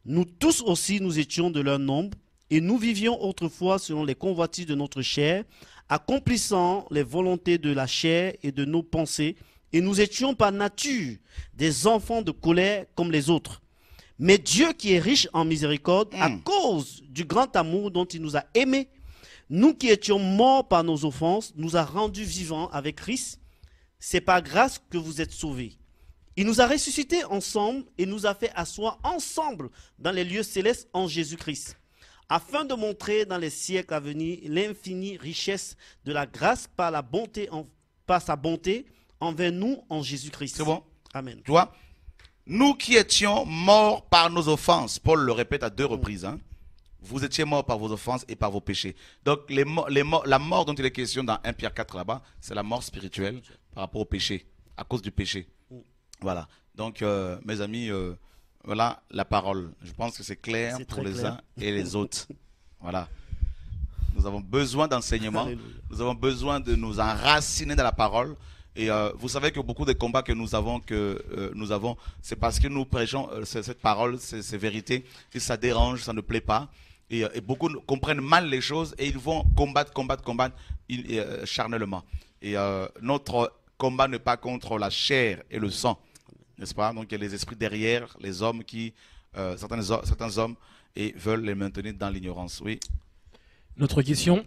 Nous tous aussi, nous étions de leur nombre, et nous vivions autrefois selon les convoitises de notre chair, accomplissant les volontés de la chair et de nos pensées, et nous étions par nature des enfants de colère comme les autres. Mais Dieu qui est riche en miséricorde, à mm. cause du grand amour dont il nous a aimés, nous qui étions morts par nos offenses, nous a rendus vivants avec Christ. C'est par grâce que vous êtes sauvés. Il nous a ressuscités ensemble et nous a fait asseoir ensemble dans les lieux célestes en Jésus-Christ, afin de montrer dans les siècles à venir l'infinie richesse de la grâce par, la bonté en, par sa bonté envers nous en Jésus-Christ. C'est bon Amen. Tu vois Nous qui étions morts par nos offenses, Paul le répète à deux reprises, hein. vous étiez morts par vos offenses et par vos péchés. Donc les, la mort dont il est question dans 1 Pierre 4 là-bas, c'est la mort spirituelle par rapport au péché, à cause du péché. Mm. Voilà. Donc euh, mes amis, euh, voilà la parole. Je pense que c'est clair pour les uns et les autres. voilà. Nous avons besoin d'enseignement. Nous avons besoin de nous enraciner dans la parole. Et euh, vous savez que beaucoup des combats que nous avons, que euh, nous avons, c'est parce que nous prêchons euh, cette parole, ces, vérités, que ça dérange, ça ne plaît pas. Et, beaucoup comprennent mal les choses et ils vont combattre, combattre, combattre charnellement. Et notre combat n'est pas contre la chair et le sang, n'est-ce pas Donc il y a les esprits derrière, les hommes qui, certains, certains hommes, et veulent les maintenir dans l'ignorance. Oui. Notre question.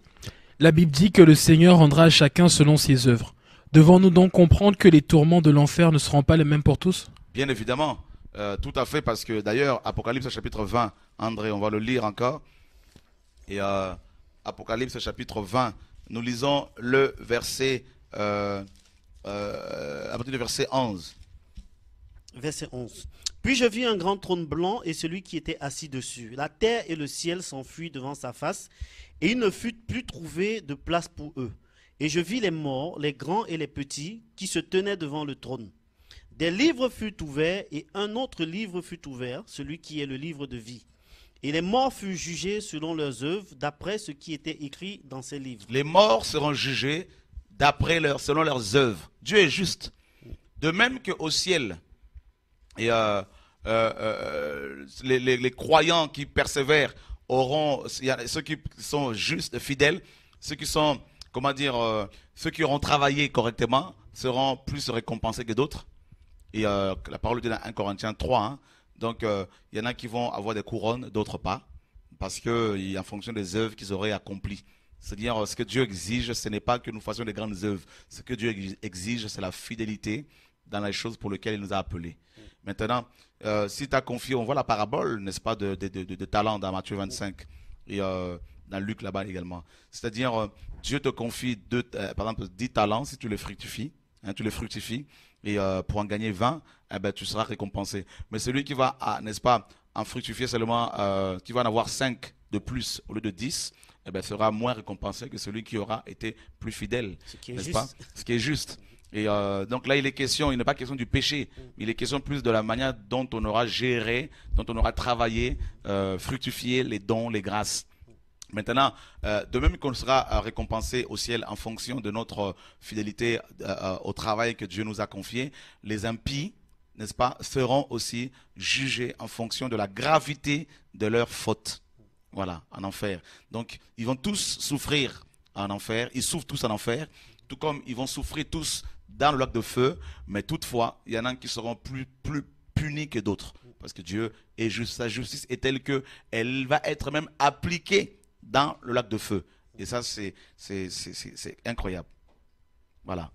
La Bible dit que le Seigneur rendra chacun selon ses œuvres. Devons-nous donc comprendre que les tourments de l'enfer ne seront pas les mêmes pour tous Bien évidemment, euh, tout à fait, parce que d'ailleurs, Apocalypse chapitre 20, André, on va le lire encore. Et euh, Apocalypse chapitre 20, nous lisons le verset, euh, à partir du verset 11. Verset 11. Puis je vis un grand trône blanc et celui qui était assis dessus. La terre et le ciel s'enfuient devant sa face et il ne fut plus trouvé de place pour eux. Et je vis les morts, les grands et les petits, qui se tenaient devant le trône. Des livres furent ouverts, et un autre livre fut ouvert, celui qui est le livre de vie. Et les morts furent jugés selon leurs œuvres, d'après ce qui était écrit dans ces livres. Les morts seront jugés d'après selon leurs œuvres. Dieu est juste. De même qu'au ciel, euh, euh, euh, les, les, croyants qui persévèrent auront, ceux qui sont justes, fidèles, ceux qui sont comment dire, euh, ceux qui auront travaillé correctement seront plus récompensés que d'autres. Et euh, la parole de 1 Corinthiens 3. Hein. donc, euh, il y en a qui vont avoir des couronnes, d'autres pas, parce que en fonction des œuvres qu'ils auraient accomplies. C'est-à-dire, ce que Dieu exige, ce n'est pas que nous fassions des grandes œuvres. Ce que Dieu exige, c'est la fidélité dans les choses pour lesquelles il nous a appelés. Maintenant, si tu as confié, on voit la parabole, n'est-ce pas, de, de talent dans Matthieu 25. Et dans Luc là-bas également. C'est-à-dire, euh, Dieu te confie deux, euh, par exemple 10 talents si tu les fructifies, hein, tu les fructifies, et euh, pour en gagner 20, eh ben, tu seras récompensé. Mais celui qui va, ah, n'est-ce pas, en fructifier seulement, qui va en avoir 5 de plus au lieu de 10, eh ben, sera moins récompensé que celui qui aura été plus fidèle. Ce qui est, juste. Pas Ce qui est juste. Et donc là, il est question, il n'est pas question du péché, il est question plus de la manière dont on aura géré, dont on aura travaillé, euh, fructifié les dons, les grâces. Maintenant, euh, de même qu'on sera euh, récompensé au ciel en fonction de notre euh, fidélité au travail que Dieu nous a confié, les impies, n'est-ce pas, seront aussi jugés en fonction de la gravité de leurs fautes. Voilà, en enfer. Donc, ils vont tous souffrir en enfer. Ils souffrent tous en enfer, tout comme ils vont souffrir tous dans le lac de feu. Mais toutefois, il y en a qui seront plus, plus punis que d'autres. Parce que Dieu est juste. Sa justice est telle qu'elle va être même appliquée dans le lac de feu. Et ça, c'est incroyable. Voilà.